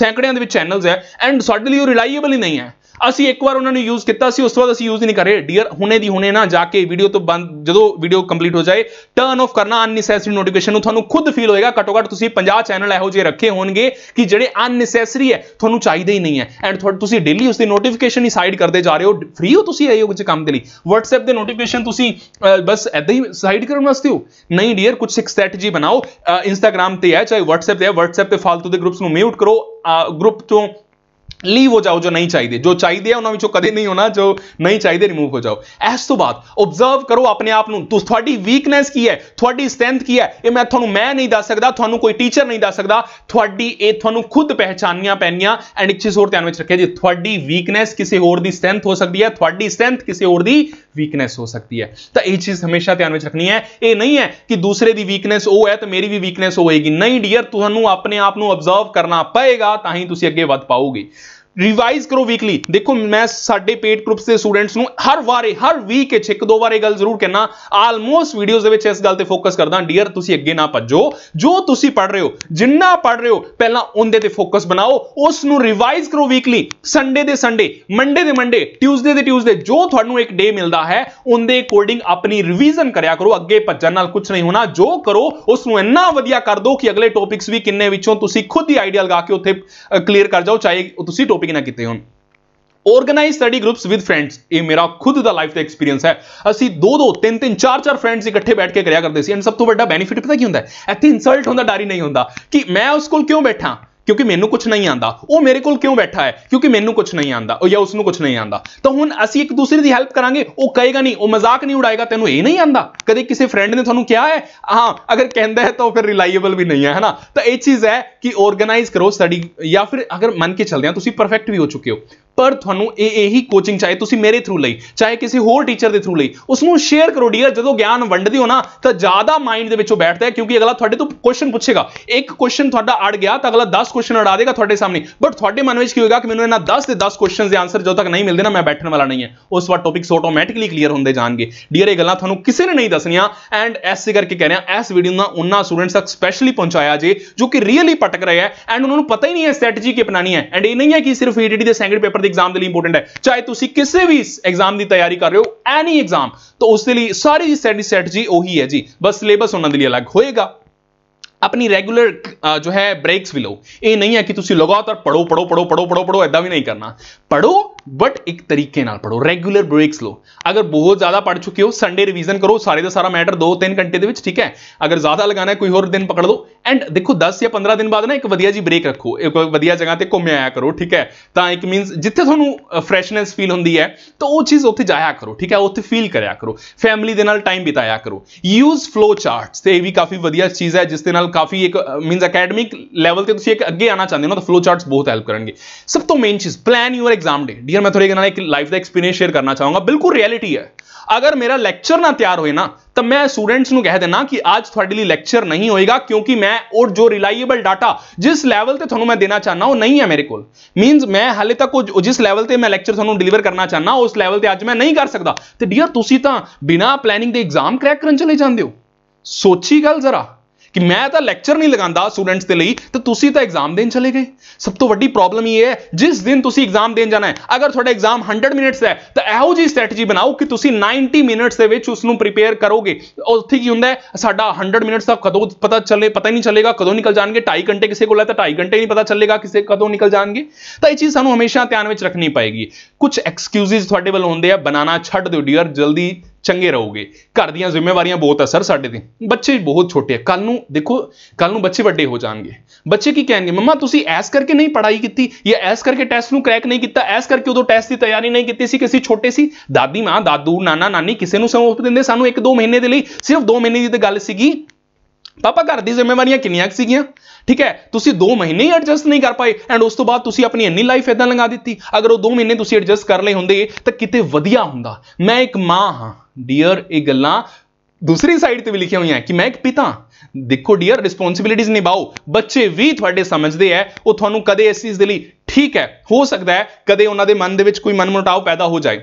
ਸੈਂਕੜਿਆਂ ਦੇ ਵਿੱਚ ਚੈਨਲਸ ਹੈ ਐਂਡ ਸਾਡੇ ਲਈ ਉਹ ਰਿਲਾਈਏਬਲ ਹੀ ਨਹੀਂ ਹੈ ਅਸੀਂ ਇੱਕ ਵਾਰ ਉਹਨਾਂ ਨੂੰ ਯੂਜ਼ ਕੀਤਾ ਸੀ ਉਸ ਤੋਂ ਬਾਅਦ ਅਸੀਂ ਯੂਜ਼ ਨਹੀਂ ਕਰੇ ਡੀਅਰ ਹੁਣੇ ਦੀ ਹੁਣੇ ਨਾ ਜਾ ਕੇ ਵੀਡੀਓ ਤੋਂ ਬੰਦ ਜਦੋਂ ਵੀਡੀਓ ਕੰਪਲੀਟ ਹੋ ਜਾਏ ਟਰਨ ਆਫ ਕਰਨਾ ਅਨਨੈਸੈਸਰੀ ਨੋਟੀਫਿਕੇਸ਼ਨ ਨੂੰ ਤੁਹਾਨੂੰ ਖੁਦ ਫੀਲ ਹੋਏਗਾ ਘੱਟੋ ਘੱਟ ਤੁਸੀਂ 50 ਚੈਨਲ ਇਹੋ ਜਿਹੇ ਰੱਖੇ ਹੋਣਗੇ ਕਿ ਜਿਹੜੇ ਅਨਨੈਸੈਸਰੀ ਹੈ ਤੁਹਾਨੂੰ ਚਾਹੀਦੇ ਹੀ ਨਹੀਂ ਹੈ ਐਂਡ ਤੁਹਾਡੇ ਤੁਸੀਂ ਡੇਲੀ ਉਸ ਦੀ ਨੋਟੀਫਿਕੇਸ਼ਨ ਹੀ ਸਾਈਡ ਕਰਦੇ ਜਾ ਰਹੇ ਹੋ ਫ੍ਰੀ ਹੋ ਤੁਸੀਂ ਇਹੋ ਜਿਹੇ ਕੰਮ ਦੇ ਲਈ WhatsApp ਦੇ ਨੋਟੀਫਿਕੇਸ਼ਨ ਤੁਸੀਂ ਬਸ ਐਦਾਂ ਹੀ ਸਾਈਡ ਕਰਨ ਵਾਸਤੇ ਹੋ ਨਹੀਂ ਡੀਅਰ ਕੁਝ ਇੱਕ ਸਟ੍ਰੈਟਜੀ ਬਣਾਓ Instagram ਤੇ ਹੈ ਚਾਹੇ WhatsApp ਤੇ ਹੈ WhatsApp ਤੇ ਫालतू ਦੇ ਗਰੁੱਪਸ ਨੂੰ ਮਿਊਟ ਕਰੋ ਗਰੁੱਪ ਤੋਂ ਲੀਵ ਹੋ ਜਾਓ ਜੋ ਨਹੀਂ ਚਾਹੀਦੇ ਜੋ ਚਾਹੀਦੇ ਆ ਉਹਨਾਂ ਵਿੱਚੋਂ ਕਦੇ ਨਹੀਂ ਹੋਣਾ ਜੋ ਨਹੀਂ ਚਾਹੀਦੇ ਰਿਮੂਵ ਹੋ ਜਾਓ ਇਸ ਤੋਂ ਬਾਅਦ ਆਬਜ਼ਰਵ ਕਰੋ ਆਪਣੇ ਆਪ ਨੂੰ ਤੁਹਾਡੀ ਵੀਕਨੈਸ ਕੀ ਹੈ ਤੁਹਾਡੀ ਸਟਰੈਂਥ ਕੀ ਹੈ ਇਹ ਮੈਂ ਤੁਹਾਨੂੰ ਮੈਂ ਨਹੀਂ ਦੱਸ ਸਕਦਾ ਤੁਹਾਨੂੰ ਕੋਈ ਟੀਚਰ ਨਹੀਂ ਦੱਸ ਸਕਦਾ ਤੁਹਾਡੀ ਇਹ ਤੁਹਾਨੂੰ ਖੁਦ ਪਹਿਚਾਨੀਆਂ ਪੈਣੀਆਂ ਐਂਡ ਇੱਕ ਚੀਜ਼ ਹੋਰ ਧਿਆਨ ਵਿੱਚ ਰੱਖਿਆ ਜੀ ਤੁਹਾਡੀ ਵੀਕਨੈਸ ਕਿਸੇ ਹੋਰ ਦੀ ਸਟਰੈਂਥ ਹੋ ਸਕਦੀ ਹੈ ਤੁਹਾਡੀ ਸਟਰੈਂਥ ਕਿਸੇ ਹੋਰ ਦੀ ਵੀਕਨੈਸ ਹੋ ਸਕਦੀ ਹੈ ਤਾਂ ਇਹ ਚੀਜ਼ ਹਮੇਸ਼ਾ ਧਿਆਨ ਵਿੱਚ ਰੱਖਣੀ ਹੈ ਇਹ ਨਹੀਂ ਹੈ ਕਿ ਦੂਸਰੇ ਦੀ ਵੀਕਨੈਸ ਉਹ ਹੈ ਤਾਂ ਮੇਰੀ ਵੀ ਵੀਕਨੈਸ ਹੋਏਗੀ ਨਹੀਂ ਡੀਅਰ ਤੁਹਾਨੂੰ ਆਪਣੇ ਆਪ ਨੂੰ ਆਬਜ਼ਰਵ ਕਰਨਾ ਪਏਗਾ ਤਾਂ ਹੀ ਤੁਸੀਂ ਅੱਗੇ ਵੱਧ ਪਾਓਗੇ ਰਿਵਾਈਜ਼ ਕਰੋ ਵੀਕਲੀ ਦੇਖੋ ਮੈਂ ਸਾਡੇ ਪੇਡ ਗਰੁੱਪਸ ਦੇ ਸਟੂਡੈਂਟਸ ਨੂੰ ਹਰ ਵਾਰੇ ਹਰ ਵੀਕ ਵਿੱਚ ਇੱਕ ਦੋ ਵਾਰੇ ਗੱਲ ਜ਼ਰੂਰ ਕਹਿਣਾ ਆਲਮੋਸਟ ਵੀਡੀਓਜ਼ ਦੇ ਵਿੱਚ ਇਸ ਗੱਲ ਤੇ ਫੋਕਸ ਕਰਦਾ ਡੀਅਰ ਤੁਸੀਂ ਅੱਗੇ ਨਾ ਭੱਜੋ ਜੋ ਤੁਸੀਂ ਪੜ ਰਹੇ ਹੋ ਜਿੰਨਾ ਪੜ ਰਹੇ ਹੋ ਪਹਿਲਾਂ ਉਹਦੇ ਤੇ ਫੋਕਸ ਬਣਾਓ ਉਸ ਨੂੰ ਰਿਵਾਈਜ਼ ਕਰੋ ਵੀਕਲੀ ਸੰਡੇ ਦੇ ਸੰਡੇ ਮੰਡੇ ਦੇ ਮੰਡੇ ਟਿਊਜ਼ਡੇ ਦੇ ਟਿਊਜ਼ਡੇ ਜੋ ਤੁਹਾਨੂੰ ਇੱਕ ਡੇ ਮਿਲਦਾ ਹੈ ਉਹਦੇ ਅਕੋਰਡਿੰਗ ਆਪਣੀ ਰਿਵੀਜ਼ਨ ਕਰਿਆ ਕਰੋ ਅੱਗੇ ਭੱਜਣ ਨਾਲ ਕੁਝ ਨਹੀਂ ਹੋਣਾ ਜੋ ਕਰੋ ਉਸ ਨੂੰ ਇੰਨਾ ਵਧੀਆ ਕਰ ਦਿਓ ਕਿ ਅਗਲੇ ਟੌਪਿਕਸ ਵੀ ਕਿੰਨੇ ਵਿੱਚੋਂ ਤੁਸੀਂ ਖੁਦ ਹੀ ਆਈਡੀਆ ਲਗਾ ਕੇ ਉੱਥੇ ਕਲੀਅਰ ਕਰ ਜਾਓ ਚਾਹੇ ਤੁਸੀਂ ਟੌਪਿਕ ਨਾ ਕੀਤੇ ਹੋਣ organise study groups with friends ਇਹ ਮੇਰਾ ਖੁਦ ਦਾ ਲਾਈਫ ਦਾ ਐਕਸਪੀਰੀਅੰਸ ਹੈ ਅਸੀਂ ਦੋ ਦੋ ਤਿੰਨ ਤਿੰਨ ਚਾਰ ਚਾਰ ਫਰੈਂਡਸ ਇਕੱਠੇ ਬੈਠ ਕੇ ਕਰਿਆ ਕਰਦੇ ਸੀ ਐਂਡ ਸਭ ਤੋਂ ਵੱਡਾ ਬੈਨੀਫਿਟ ਪਤਾ ਕੀ ਹੁੰਦਾ ਹੈ ਇੱਥੇ ਇਨਸਲਟ ਹੁੰਦਾ ਡਰ ਹੀ ਨਹੀਂ ਹੁੰਦਾ ਕਿ ਮੈਂ ਉਸ ਕੋਲ ਕਿਉਂ ਬੈਠਾ ਕਿਉਂਕਿ ਮੈਨੂੰ ਕੁਝ ਨਹੀਂ ਆਂਦਾ ਉਹ ਮੇਰੇ ਕੋਲ ਕਿਉਂ ਬੈਠਾ ਹੈ ਕਿਉਂਕਿ ਮੈਨੂੰ ਕੁਝ ਨਹੀਂ ਆਂਦਾ ਜਾਂ ਉਸ ਨੂੰ ਕੁਝ ਨਹੀਂ ਆਂਦਾ ਤਾਂ ਹੁਣ ਅਸੀਂ ਇੱਕ ਦੂਸਰੇ ਦੀ ਹੈਲਪ ਕਰਾਂਗੇ ਉਹ ਕਹੇਗਾ ਨਹੀਂ ਉਹ ਮਜ਼ਾਕ ਨਹੀਂ ਉਡਾਏਗਾ ਤੈਨੂੰ ਇਹ ਨਹੀਂ ਆਂਦਾ ਕਦੇ ਕਿਸੇ ਫਰੈਂਡ ਨੇ ਤੁਹਾਨੂੰ ਕਿਹਾ ਹੈ ਹਾਂ ਅਗਰ ਕਹਿੰਦਾ ਹੈ ਤਾਂ ਫਿਰ ਰਿਲਾਈਏਬਲ ਵੀ ਨਹੀਂ ਹੈ ਹਨਾ ਤਾਂ ਇਹ ਚੀਜ਼ ਹੈ ਕਿ ਆਰਗੇਨਾਈਜ਼ ਕਰੋ ਸਟੱਡੀ ਜਾਂ ਫਿਰ ਅਗਰ ਮੰਨ ਕੇ ਚੱਲਦੇ ਆ ਤੁਸੀਂ ਪਰਫੈਕਟ ਵੀ ਹੋ ਚੁੱਕੇ ਹੋ ਪਰ ਤੁਹਾਨੂੰ ਇਹ ਇਹੀ ਕੋਚਿੰਗ ਚਾਹੇ ਤੁਸੀਂ ਮੇਰੇ ਥਰੂ ਲਈ ਚਾਹੇ ਕਿਸੇ ਹੋਰ ਟੀਚਰ ਦੇ ਥਰੂ ਲਈ ਉਸ ਨੂੰ ਸ਼ੇਅਰ ਕਰੋ ਡੀਅਰ ਜਦੋਂ ਗਿਆਨ ਵੰਡਦੇ ਹੋ ਨਾ ਤਾਂ ਜ਼ਿਆਦਾ ਮਾਈਂਡ ਦੇ ਵਿੱਚੋਂ ਬੈਠਦਾ ਹੈ ਕਿਉਂਕਿ ਅਗਲਾ ਤੁਹਾਡੇ ਤੋਂ ਕੁਐਸਚਨ ਪੁੱਛੇਗਾ ਇੱਕ ਕੁਐਸਚਨ ਤੁਹਾਡਾ ਅੜ ਗਿਆ ਤਾਂ ਅਗਲਾ 10 ਕੁਐਸਚਨ ਅੜਾ ਦੇਗਾ ਤੁਹਾਡੇ ਸਾਹਮਣੇ ਬਟ ਤੁਹਾਡੇ ਮਨ ਵਿੱਚ ਕੀ ਹੋਏਗਾ ਕਿ ਮੈਨੂੰ ਇਹਨਾਂ 10 ਦੇ 10 ਕੁਐਸਚਨਸ ਦੇ ਆਨਸਰ ਜਦੋਂ ਤੱਕ ਨਹੀਂ ਮਿਲਦੇ ਨਾ ਮੈਂ ਬੈਠਣ ਵਾਲਾ ਨਹੀਂ ਹੈ ਉਸ ਵਾਰ ਟੌਪਿਕਸ ਆਟੋਮੈਟਿਕਲੀ ਕਲੀਅਰ ਹੁੰਦੇ ਜਾਣਗੇ ਡੀਅਰ ਇਹ ਗੱਲਾਂ ਤੁਹਾਨੂੰ ਕਿਸੇ ਨੇ ਨਹੀਂ ਦੱਸਣੀਆਂ ਐਂਡ ਐਸੇ ਕਰਕੇ ਕਹਿ ਰਿਹਾ ਇਸ ਵੀਡੀਓ ਨਾਲ ਉਹਨਾਂ ਸਟੂਡੈਂਟਸ ਤੱਕ ਸਪੈਸ਼ਲੀ ਪਹੁੰਚਾਇਆ ਜੇ ਜੋ ਕਿ ਰੀਅਲੀ ਪਟਕ ਰਹੇ ਹੈ ਐਂਡ ਉਹਨਾਂ ਨੂੰ ਪਤਾ ਹੀ ਨਹੀਂ ਹੈ ਸਟ੍ਰੈਟਜੀ ਕੀ ਅਪਣਾਣੀ ਹੈ ਐਂਡ ਇਹ ਨਹੀਂ ਹੈ ਕਿ ਸਿਰਫ ਈਟੀਟੀ ਦੇ ਸੈਂਕੜ ਪੇਪਰ ਦੇ ਐਗਜ਼ਾਮ ਦੇ ਲਈ ਇੰਪੋਰਟੈਂਟ ਹੈ ਚਾਹੇ ਤੁਸੀਂ ਕਿਸੇ ਵੀ ਐਗਜ਼ਾਮ ਦੀ ਤਿਆਰੀ ਕਰ ਰਹੇ ਹੋ ਐਨੀ ਐਗਜ਼ਾਮ ਤਾਂ ਉਸ ਦੇ ਲਈ ਸਾਰੀ ਦੀ ਸੈਟ ਦੀ ਸੈਟ ਜੀ ਉਹੀ ਹੈ ਜੀ ਬਸ ਸਿਲੇਬਸ ਉਹਨਾਂ ਦੇ ਲਈ ਅਲੱਗ ਹੋਏਗਾ अपनी रेगुलर ਜੋ ਹੈ ब्रेक्स ਵੀ ਲਓ ਇਹ ਨਹੀਂ ਹੈ ਕਿ ਤੁਸੀਂ ਲਗਾਤਾਰ पढ़ो पढ़ो पढ़ो पढ़ो पढ़ो पढ़ो ऐदा ਵੀ ਨਹੀਂ ਕਰਨਾ पढ़ो बट ਇੱਕ ਤਰੀਕੇ ਨਾਲ ਪੜੋ ਰੈਗੂਲਰ ਬ੍ਰੇਕਸ ਲਓ ਅਗਰ ਬਹੁਤ ਜ਼ਿਆਦਾ ਪੜ ਚੁੱਕੇ ਹੋ ਸੰਡੇ ਰਿਵੀਜ਼ਨ ਕਰੋ ਸਾਰੇ ਦਾ ਸਾਰਾ ਮੈਟਰ 2-3 ਘੰਟੇ ਦੇ ਵਿੱਚ ਠੀਕ ਹੈ ਅਗਰ ਜ਼ਿਆਦਾ ਲਗਾਣਾ ਹੈ ਕੋਈ ਹੋਰ ਦਿਨ ਪਕੜ ਲਓ एंड देखो दस या पंद्रह दिन बाद ना एक वजिया जी ब्रेक रखो एक वजिया जगह पर घूमे आया करो ठीक है तो एक मीनस जिते थोड़ू फ्रैशनैस फील होंगी है तो वह चीज़ उ जाया करो ठीक है उत्थे फील कराया करो फैमिली के टाइम बिताया करो यूज फ्लो चार्ट से भी काफ़ी वजिया चीज़ है जिसके काफ़ी एक मीनस अकैडमिक लैवल से एक अगे आना चाहते हो ना तो फ्लो चार्ट बहुत हैल्प करेंगे सब तो मेन चीज़ प्लैन यूर एग्जाम डे डी मैं थोड़े एक लाइफ का एक्सपीरियंस शेयर करना चाहूँगा बिल्कुल रियलिटी है अगर मेरा लैक्चर ना तैयार हुए ना ਤਾਂ ਮੈਂ ਸਟੂਡੈਂਟਸ ਨੂੰ ਕਹਿ ਦੇਣਾ ਕਿ ਅੱਜ ਤੁਹਾਡੇ ਲਈ ਲੈਕਚਰ ਨਹੀਂ ਹੋਏਗਾ ਕਿਉਂਕਿ ਮੈਂ ਉਹ ਜੋ ਰਿਲਾਈਏਬਲ ਡਾਟਾ ਜਿਸ ਲੈਵਲ ਤੇ ਤੁਹਾਨੂੰ ਮੈਂ ਦੇਣਾ ਚਾਹਨਾ ਉਹ ਨਹੀਂ ਹੈ ਮੇਰੇ ਕੋਲ ਮੀਨਸ ਮੈਂ ਹਾਲੇ ਤੱਕ ਉਹ ਜਿਸ ਲੈਵਲ ਤੇ ਮੈਂ ਲੈਕਚਰ ਤੁਹਾਨੂੰ ਡਿਲੀਵਰ ਕਰਨਾ ਚਾਹਨਾ ਉਸ ਲੈਵਲ ਤੇ ਅੱਜ ਮੈਂ ਨਹੀਂ ਕਰ ਸਕਦਾ ਤੇ ਡੀਅਰ ਤੁਸੀਂ ਤਾਂ ਬਿਨਾ ਪਲੈਨਿੰਗ ਦੇ ਐਗਜ਼ਾਮ ਕਰੈਕ ਕਰਨ ਚਲੇ ਜਾਂਦੇ ਹੋ ਸੋਚੀ ਗੱਲ ਜ਼ਰਾ ਕਿ ਮੈਂ ਤਾਂ ਲੈਕਚਰ ਨਹੀਂ ਲਗਾਉਂਦਾ ਸਟੂਡੈਂਟਸ ਦੇ ਲਈ ਤੇ ਤੁਸੀਂ ਤਾਂ ਐਗਜ਼ਾਮ ਦੇਣ ਚਲੇ ਗਏ ਸਭ ਤੋਂ ਵੱਡੀ ਪ੍ਰੋਬਲਮ ਇਹ ਹੈ ਜਿਸ ਦਿਨ ਤੁਸੀਂ ਐਗਜ਼ਾਮ ਦੇਣ ਜਾਣਾ ਹੈ ਅਗਰ ਤੁਹਾਡਾ ਐਗਜ਼ਾਮ 100 ਮਿੰਟਸ ਹੈ ਤਾਂ ਇਹੋ ਜੀ ਸਟ੍ਰੈਟਜੀ ਬਣਾਓ ਕਿ ਤੁਸੀਂ 90 ਮਿੰਟਸ ਦੇ ਵਿੱਚ ਉਸ ਨੂੰ ਪ੍ਰੀਪੇਅਰ ਕਰੋਗੇ ਉੱਥੇ ਕੀ ਹੁੰਦਾ ਹੈ ਸਾਡਾ 100 ਮਿੰਟਸ ਦਾ ਕਦੋਂ ਪਤਾ ਚੱਲੇ ਪਤਾ ਹੀ ਨਹੀਂ ਚੱਲੇਗਾ ਕਦੋਂ ਨਿਕਲ ਜਾਣਗੇ 2.5 ਘੰਟੇ ਕਿਸੇ ਕੋਲ ਹੈ ਤਾਂ 2.5 ਘੰਟੇ ਨਹੀਂ ਪਤਾ ਚੱਲੇਗਾ ਕਿਸੇ ਕਦੋਂ ਨਿਕਲ ਜਾਣਗੇ ਤਾਂ ਇਹ ਚੀਜ਼ ਸਾਨੂੰ ਹਮੇਸ਼ਾ ਧਿਆਨ ਵਿੱਚ ਰੱਖਣੀ ਪਏਗੀ ਕੁਝ ਐਕਸਕਿਊਜ਼ਸ ਤੁਹਾਡੇ ਵੱਲ ਹੁੰਦੇ ਆ ਬਣਾਉਣਾ ਛੱਡ ਦਿਓ ਡੀਅਰ ਜਲਦੀ ਚੰਗੇ ਰਹੋਗੇ ਘਰ ਦੀਆਂ ਜ਼ਿੰਮੇਵਾਰੀਆਂ ਬਹੁਤ ਆ ਸਰ ਸਾਡੇ ਤੇ ਬੱਚੇ ਬਹੁਤ ਛੋਟੇ ਆ ਕੱਲ ਨੂੰ ਦੇਖੋ ਕੱਲ ਨੂੰ ਬੱਚੇ ਵੱਡੇ ਹੋ ਜਾਣਗੇ ਬੱਚੇ ਕੀ ਕਹਿਣਗੇ ਮਮਾ ਤੁਸੀਂ ਐਸ ਕਰਕੇ ਨਹੀਂ ਪੜ੍ਹਾਈ ਕੀਤੀ ਜਾਂ ਐਸ ਕਰਕੇ ਟੈਸਟ ਨੂੰ ਕ੍ਰੈਕ ਨਹੀਂ ਕੀਤਾ ਐਸ ਕਰਕੇ ਉਦੋਂ ਟੈਸਟ ਦੀ ਤਿਆਰੀ ਨਹੀਂ ਕੀਤੀ ਸੀ ਕਿ ਅਸੀਂ ਛੋਟੇ ਸੀ ਦਾਦੀ ਮਾਂ ਦਾਦੂ ਨਾਨਾ ਨਾਨੀ ਕਿਸੇ ਨੂੰ ਸਮਝ ਦਿੰਦੇ ਸਾਨੂੰ 1-2 ਮਹੀਨੇ ਦੇ ਲਈ ਸਿਰਫ 2 ਮਹੀਨੇ ਦੀ ਤੇ ਗੱਲ ਸੀਗੀ ਪਾਪਾ ਘਰ ਦੀ ਜ਼ਿੰਮੇਵਾਰੀਆਂ ਕਿੰਨੀਆਂ ਕੁ ਸੀਗੀਆਂ ਠੀਕ ਹੈ ਤੁਸੀਂ 2 ਮਹੀਨੇ ਹੀ ਐਡਜਸਟ ਨਹੀਂ ਕਰ ਪਾਏ ਐਂਡ ਉਸ ਤੋਂ ਬਾਅਦ ਤੁਸੀਂ ਆਪਣੀ ਇੰਨੀ ਲਾਈਫ ਇਦਾਂ ਲੰਗਾ ਦਿੱਤੀ ਅਗਰ ਉਹ 2 ਮਹੀਨੇ ਤੁਸੀਂ ਐਡਜਸਟ ਕਰ ਲਏ ਹੁੰਦੇ ਤਾਂ ਕਿਤੇ ਵਧੀਆ ਹੁੰਦਾ ਮੈਂ ਇੱਕ ਮਾਂ ਹਾਂ ਡੀਅਰ ਇਹ ਗੱਲਾਂ ਦੂਸਰੀ ਸਾਈਡ ਤੇ ਵੀ ਲਿਖੀਆਂ ਹੋਈਆਂ ਕਿ ਮੈਂ ਇੱਕ ਪਿਤਾ ਦੇਖੋ ਡੀਅਰ ਰਿਸਪੌਂਸਿਬਿਲਿਟੀਜ਼ ਨਿਭਾਓ ਬੱਚੇ ਵੀ ਤੁਹਾਡੇ ਸਮਝਦੇ ਐ ਉਹ ਤੁਹਾਨੂੰ ਕਦੇ ਇਸ ਚੀਜ਼ ਦੇ ਲਈ ਠੀਕ ਹੈ ਹੋ ਸਕਦਾ ਹੈ ਕਦੇ ਉਹਨਾਂ ਦੇ ਮਨ ਦੇ ਵਿੱਚ ਕੋਈ ਮਨਮੋਟਾਵ ਪੈਦਾ ਹੋ ਜਾਏ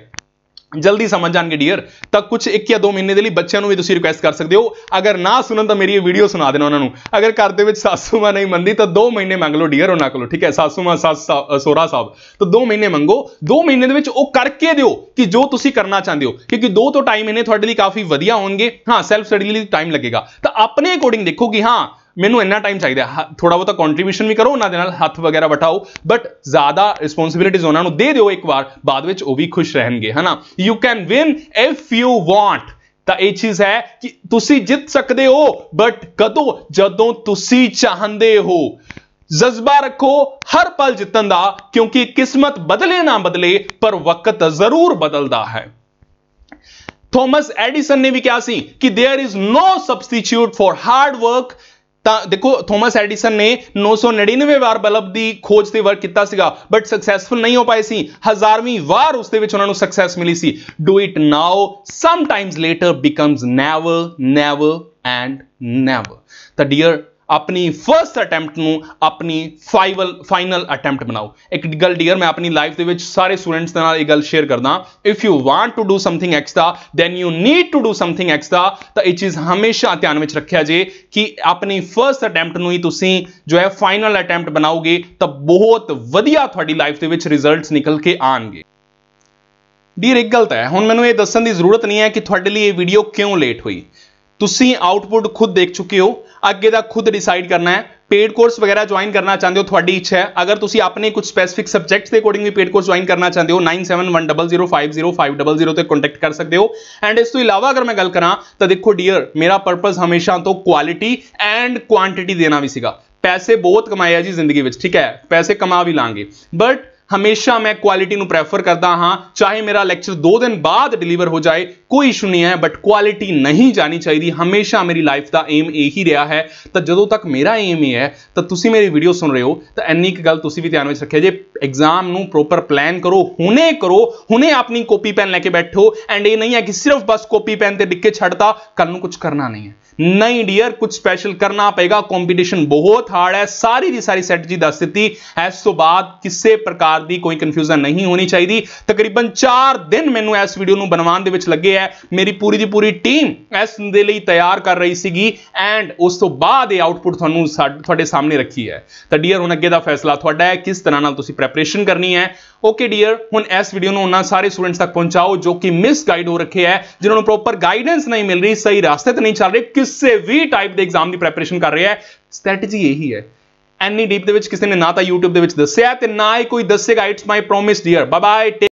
ਜਲਦੀ ਸਮਝ ਜਾਣਗੇ ਡੀਅਰ ਤਾਂ ਕੁਝ ਇੱਕ ਜਾਂ ਦੋ ਮਹੀਨੇ ਦੇ ਲਈ ਬੱਚਿਆਂ ਨੂੰ ਵੀ ਤੁਸੀਂ ਰਿਕੁਐਸਟ ਕਰ ਸਕਦੇ ਹੋ ਅਗਰ ਨਾ ਸੁਣਨ ਤਾਂ ਮੇਰੀ ਇਹ ਵੀਡੀਓ ਸੁਣਾ ਦੇਣਾ ਉਹਨਾਂ ਨੂੰ ਅਗਰ ਘਰ ਦੇ ਵਿੱਚ ਸਾਸੂ ਮਾਂ ਨਹੀਂ ਮੰਨਦੀ ਤਾਂ 2 ਮਹੀਨੇ ਮੰਗ ਲਓ ਡੀਅਰ ਉਹਨਾਂ ਕੋਲੋਂ ਠੀਕ ਹੈ ਸਾਸੂ ਮਾਂ ਸੱਸ ਸੋਹਰਾ ਸਾਹਿਬ ਤਾਂ 2 ਮਹੀਨੇ ਮੰਗੋ 2 ਮਹੀਨੇ ਦੇ ਵਿੱਚ ਉਹ ਕਰਕੇ ਦਿਓ ਕਿ ਜੋ ਤੁਸੀਂ ਕਰਨਾ ਚਾਹੁੰਦੇ ਹੋ ਕਿਉਂਕਿ 2 ਤੋਂ ਟਾਈਮ ਇਹਨੇ ਤੁਹਾਡੇ ਲਈ ਕਾਫੀ ਵਧੀਆ ਹੋਣਗੇ ਹਾਂ ਸੈਲਫ ਸਟੱਡੀ ਲਈ ਟਾਈਮ ਲੱਗੇਗਾ ਤਾਂ ਆਪਣੇ ਅਕੋਰਡਿੰਗ ਦੇਖੋ ਕਿ ਹਾਂ ਮੈਨੂੰ ਇੰਨਾ ਟਾਈਮ ਚਾਹੀਦਾ ਥੋੜਾ ਬਹੁਤਾ ਕੰਟਰੀਬਿਊਸ਼ਨ ਵੀ ਕਰੋ ਉਹਨਾਂ ਦੇ ਨਾਲ ਹੱਥ ਵਗੈਰਾ ਵਟਾਓ ਬਟ ਜ਼ਿਆਦਾ ਰਿਸਪੌਂਸਿਬਿਲਿਟੀਜ਼ ਉਹਨਾਂ ਨੂੰ ਦੇ ਦਿਓ ਇੱਕ ਵਾਰ ਬਾਅਦ ਵਿੱਚ ਉਹ ਵੀ ਖੁਸ਼ ਰਹਿਣਗੇ ਹਨਾ you can win if you want ਤਾਂ ਇਹ ਚੀਜ਼ ਹੈ ਕਿ ਤੁਸੀਂ ਜਿੱਤ ਸਕਦੇ ਹੋ ਬਟ ਕਦੋਂ ਜਦੋਂ ਤੁਸੀਂ ਚਾਹੁੰਦੇ ਹੋ ਜਜ਼ਬਾ ਰੱਖੋ ਹਰ ਪਲ ਜਿੱਤਣ ਦਾ ਕਿਉਂਕਿ ਕਿਸਮਤ ਬਦਲੇ ਨਾ ਬਦਲੇ ਪਰ ਵਕਤ ਜ਼ਰੂਰ ਬਦਲਦਾ ਹੈ ਥੋਮਸ ਐਡੀਸਨ ਨੇ ਵੀ ਕਿਹਾ ਸੀ ਕਿ there is no substitute for hard work ਤਾਂ ਦੇਖੋ ਥੋਮਸ ਐਡੀਸਨ ਨੇ 999 ਵਾਰ ਬਲਬ ਦੀ ਖੋਜ ਤੇ ਵਰਕ ਕੀਤਾ ਸੀਗਾ ਬਟ ਸਕਸੈਸਫੁਲ ਨਹੀਂ ਹੋ ਪਾਏ ਸੀ ਹਜ਼ਾਰਵੀਂ ਵਾਰ ਉਸ ਦੇ ਵਿੱਚ ਉਹਨਾਂ ਨੂੰ ਸਕਸੈਸ ਮਿਲੀ ਸੀ do it now sometimes later becomes never never and never ਤਾਂ ਡੀਅਰ ਆਪਣੀ ਫਰਸਟ ਅਟੈਂਪਟ ਨੂੰ ਆਪਣੀ ਫਾਈਨਲ ਫਾਈਨਲ ਅਟੈਂਪਟ ਬਣਾਓ ਇੱਕ ਗੱਲ ਡੀਅਰ ਮੈਂ ਆਪਣੀ ਲਾਈਫ ਦੇ ਵਿੱਚ ਸਾਰੇ ਸਟੂਡੈਂਟਸ ਦੇ ਨਾਲ ਇਹ ਗੱਲ ਸ਼ੇਅਰ ਕਰਦਾ if you want to do something extra then you need to do something extra ਤਾਂ ਇਹ ਚੀਜ਼ ਹਮੇਸ਼ਾ ਧਿਆਨ ਵਿੱਚ ਰੱਖਿਆ ਜੇ ਕਿ ਆਪਣੀ ਫਰਸਟ ਅਟੈਂਪਟ ਨੂੰ ਹੀ ਤੁਸੀਂ ਜੋ ਹੈ ਫਾਈਨਲ ਅਟੈਂਪਟ ਬਣਾਓਗੇ ਤਾਂ ਬਹੁਤ ਵਧੀਆ ਤੁਹਾਡੀ ਲਾਈਫ ਦੇ ਵਿੱਚ ਰਿਜ਼ਲਟਸ ਨਿਕਲ ਕੇ ਆਣਗੇ ਡੀਅਰ ਇੱਕ ਗਲਤ ਹੈ ਹੁਣ ਮੈਨੂੰ ਇਹ ਦੱਸਣ ਦੀ ਜ਼ਰੂਰਤ ਨਹੀਂ ਹੈ ਕਿ ਤੁਹਾਡੇ ਲਈ ਇਹ ਵੀਡੀਓ ਕਿਉਂ ਲੇਟ ਹੋਈ ਤੁਸੀਂ ਆਊਟਪੁੱਟ ਖੁਦ ਦੇਖ ਚੁੱਕੇ ਹੋ अगे का खुद डिसाइड करना है पेड कोर्स वगैरह ज्वाइन करना चाहते हो थोड़ी इच्छा है अगर तुम अपने कुछ स्पैसीफिक सब्जेक्ट्स के अकॉर्डिंग भी पेड कोर्स ज्वाइन करना चाहते हो nine seven one double zero five zero five double zero से कॉन्टैक्ट कर सकते हो एंड इस तो इलावा अगर मैं गल करा तो देखो डीयर मेरा परपज हमेशा तो क्वालिटी एंड क्वानटिटी देना भी सैसे बहुत कमाए जी जिंदगी ठीक है पैसे कमा भी लागे बट ਹਮੇਸ਼ਾ ਮੈਂ ਕੁਆਲਿਟੀ ਨੂੰ ਪ੍ਰੈਫਰ ਕਰਦਾ ਹਾਂ ਚਾਹੇ ਮੇਰਾ ਲੈਕਚਰ 2 ਦਿਨ ਬਾਅਦ ਡਿਲੀਵਰ ਹੋ ਜਾਏ ਕੋਈ ਇਸ਼ੂ ਨਹੀਂ ਹੈ ਬਟ ਕੁਆਲਿਟੀ ਨਹੀਂ ਜਾਣੀ ਚਾਹੀਦੀ ਹਮੇਸ਼ਾ ਮੇਰੀ ਲਾਈਫ ਦਾ ਏਮ ਇਹੀ ਰਿਹਾ ਹੈ ਤਾਂ ਜਦੋਂ ਤੱਕ ਮੇਰਾ ਏਮ ਇਹ ਹੈ ਤਾਂ ਤੁਸੀਂ ਮੇਰੀ ਵੀਡੀਓ ਸੁਣ ਰਹੇ ਹੋ ਤਾਂ ਇੰਨੀ ਇੱਕ ਗੱਲ ਤੁਸੀਂ ਵੀ ਧਿਆਨ ਵਿੱਚ ਰੱਖਿਆ ਜੇ ਐਗਜ਼ਾਮ ਨੂੰ ਪ੍ਰੋਪਰ ਪਲਾਨ ਕਰੋ ਹੁਣੇ ਕਰੋ ਹੁਣੇ ਆਪਣੀ ਕਾਪੀ ਪੈਨ ਲੈ ਕੇ ਬੈਠੋ ਐਂਡ ਇਹ ਨਹੀਂ ਹੈ ਕਿ ਸਿਰਫ ਬਸ ਕਾਪੀ ਪੈਨ ਤੇ ਡਿੱਕੇ ਛੱਡਤਾ ਕੱਲ ਨੂੰ ਕੁਝ ਕਰਨਾ ਨਹੀਂ ਹੈ ਨਹੀਂ ਡੀਅਰ ਕੁਝ ਸਪੈਸ਼ਲ ਕਰਨਾ ਪਏਗਾ ਕੰਪੀਟੀਸ਼ਨ ਬਹੁਤ ਹਾਰਡ ਹੈ ਸਾਰੀ ਦੀ ਸਾਰੀ ਸਟ੍ਰੈਟਜੀ ਦੱਸ ਦਿੱਤੀ ਇਸ ਤੋਂ ਬਾਅਦ ਕਿਸੇ ਪ੍ਰਕਾਰ ਦੀ ਕੋਈ ਕਨਫਿਊਜ਼ਨ ਨਹੀਂ ਹੋਣੀ ਚਾਹੀਦੀ ਤਕਰੀਬਨ 4 ਦਿਨ ਮੈਨੂੰ ਇਸ ਵੀਡੀਓ ਨੂੰ ਬਣਾਉਣ ਦੇ ਵਿੱਚ ਲੱਗੇ ਹੈ ਮੇਰੀ ਪੂਰੀ ਦੀ ਪੂਰੀ ਟੀਮ ਇਸ ਦੇ ਲਈ ਤਿਆਰ ਕਰ ਰਹੀ ਸੀਗੀ ਐਂਡ ਉਸ ਤੋਂ ਬਾਅਦ ਇਹ ਆਊਟਪੁੱਟ ਤੁਹਾਨੂੰ ਤੁਹਾਡੇ ਸਾਹਮਣੇ ਰੱਖੀ ਹੈ ਤਾਂ ਡੀਅਰ ਹੁਣ ਅੱਗੇ ਦਾ ਫੈਸਲਾ ਤੁਹਾਡਾ ਹੈ ਕਿਸ ਤਰ੍ਹਾਂ ਨਾਲ ਤੁਸੀਂ ਪ੍ਰੈਪਰੇਸ਼ਨ ਕਰਨੀ ਹੈ ਓਕੇ ਡੀਅਰ ਹੁਣ ਇਸ ਵੀਡੀਓ ਨੂੰ ਉਹਨਾਂ ਸਾਰੇ ਸਟੂਡੈਂਟਸ ਤੱਕ ਪਹੁੰਚਾਓ ਜੋ ਕਿ ਮਿਸ ਗਾਈਡ ਹੋ ਰੱਖੇ ਹੈ ਜਿਨ੍ਹਾਂ ਨੂੰ ਪ੍ਰੋਪਰ ਗਾਈਡੈਂਸ ਨਹੀਂ ਮਿਲ ਰਹੀ ਸਹੀ ਰਾਸਤੇ ਤੇ ਨਹੀਂ ਚੱਲ ਰਹੇ ਕਿਸੇ ਵੀ ਟਾਈਪ ਦੇ ਐਗਜ਼ਾਮ ਦੀ ਪ੍ਰੈਪਰੇਸ਼ਨ ਕਰ ਰਿਹਾ ਹੈ ਸਟ੍ਰੈਟਜੀ ਇਹੀ ਹੈ ਐਨੀ ਡੀਪ ਦੇ ਵਿੱਚ ਕਿਸੇ ਨੇ ਨਾ ਤਾਂ YouTube ਦੇ ਵਿੱਚ ਦੱਸਿਆ ਤੇ ਨਾ ਹੀ ਕੋਈ ਦੱਸੇਗਾ it's my promise dear bye bye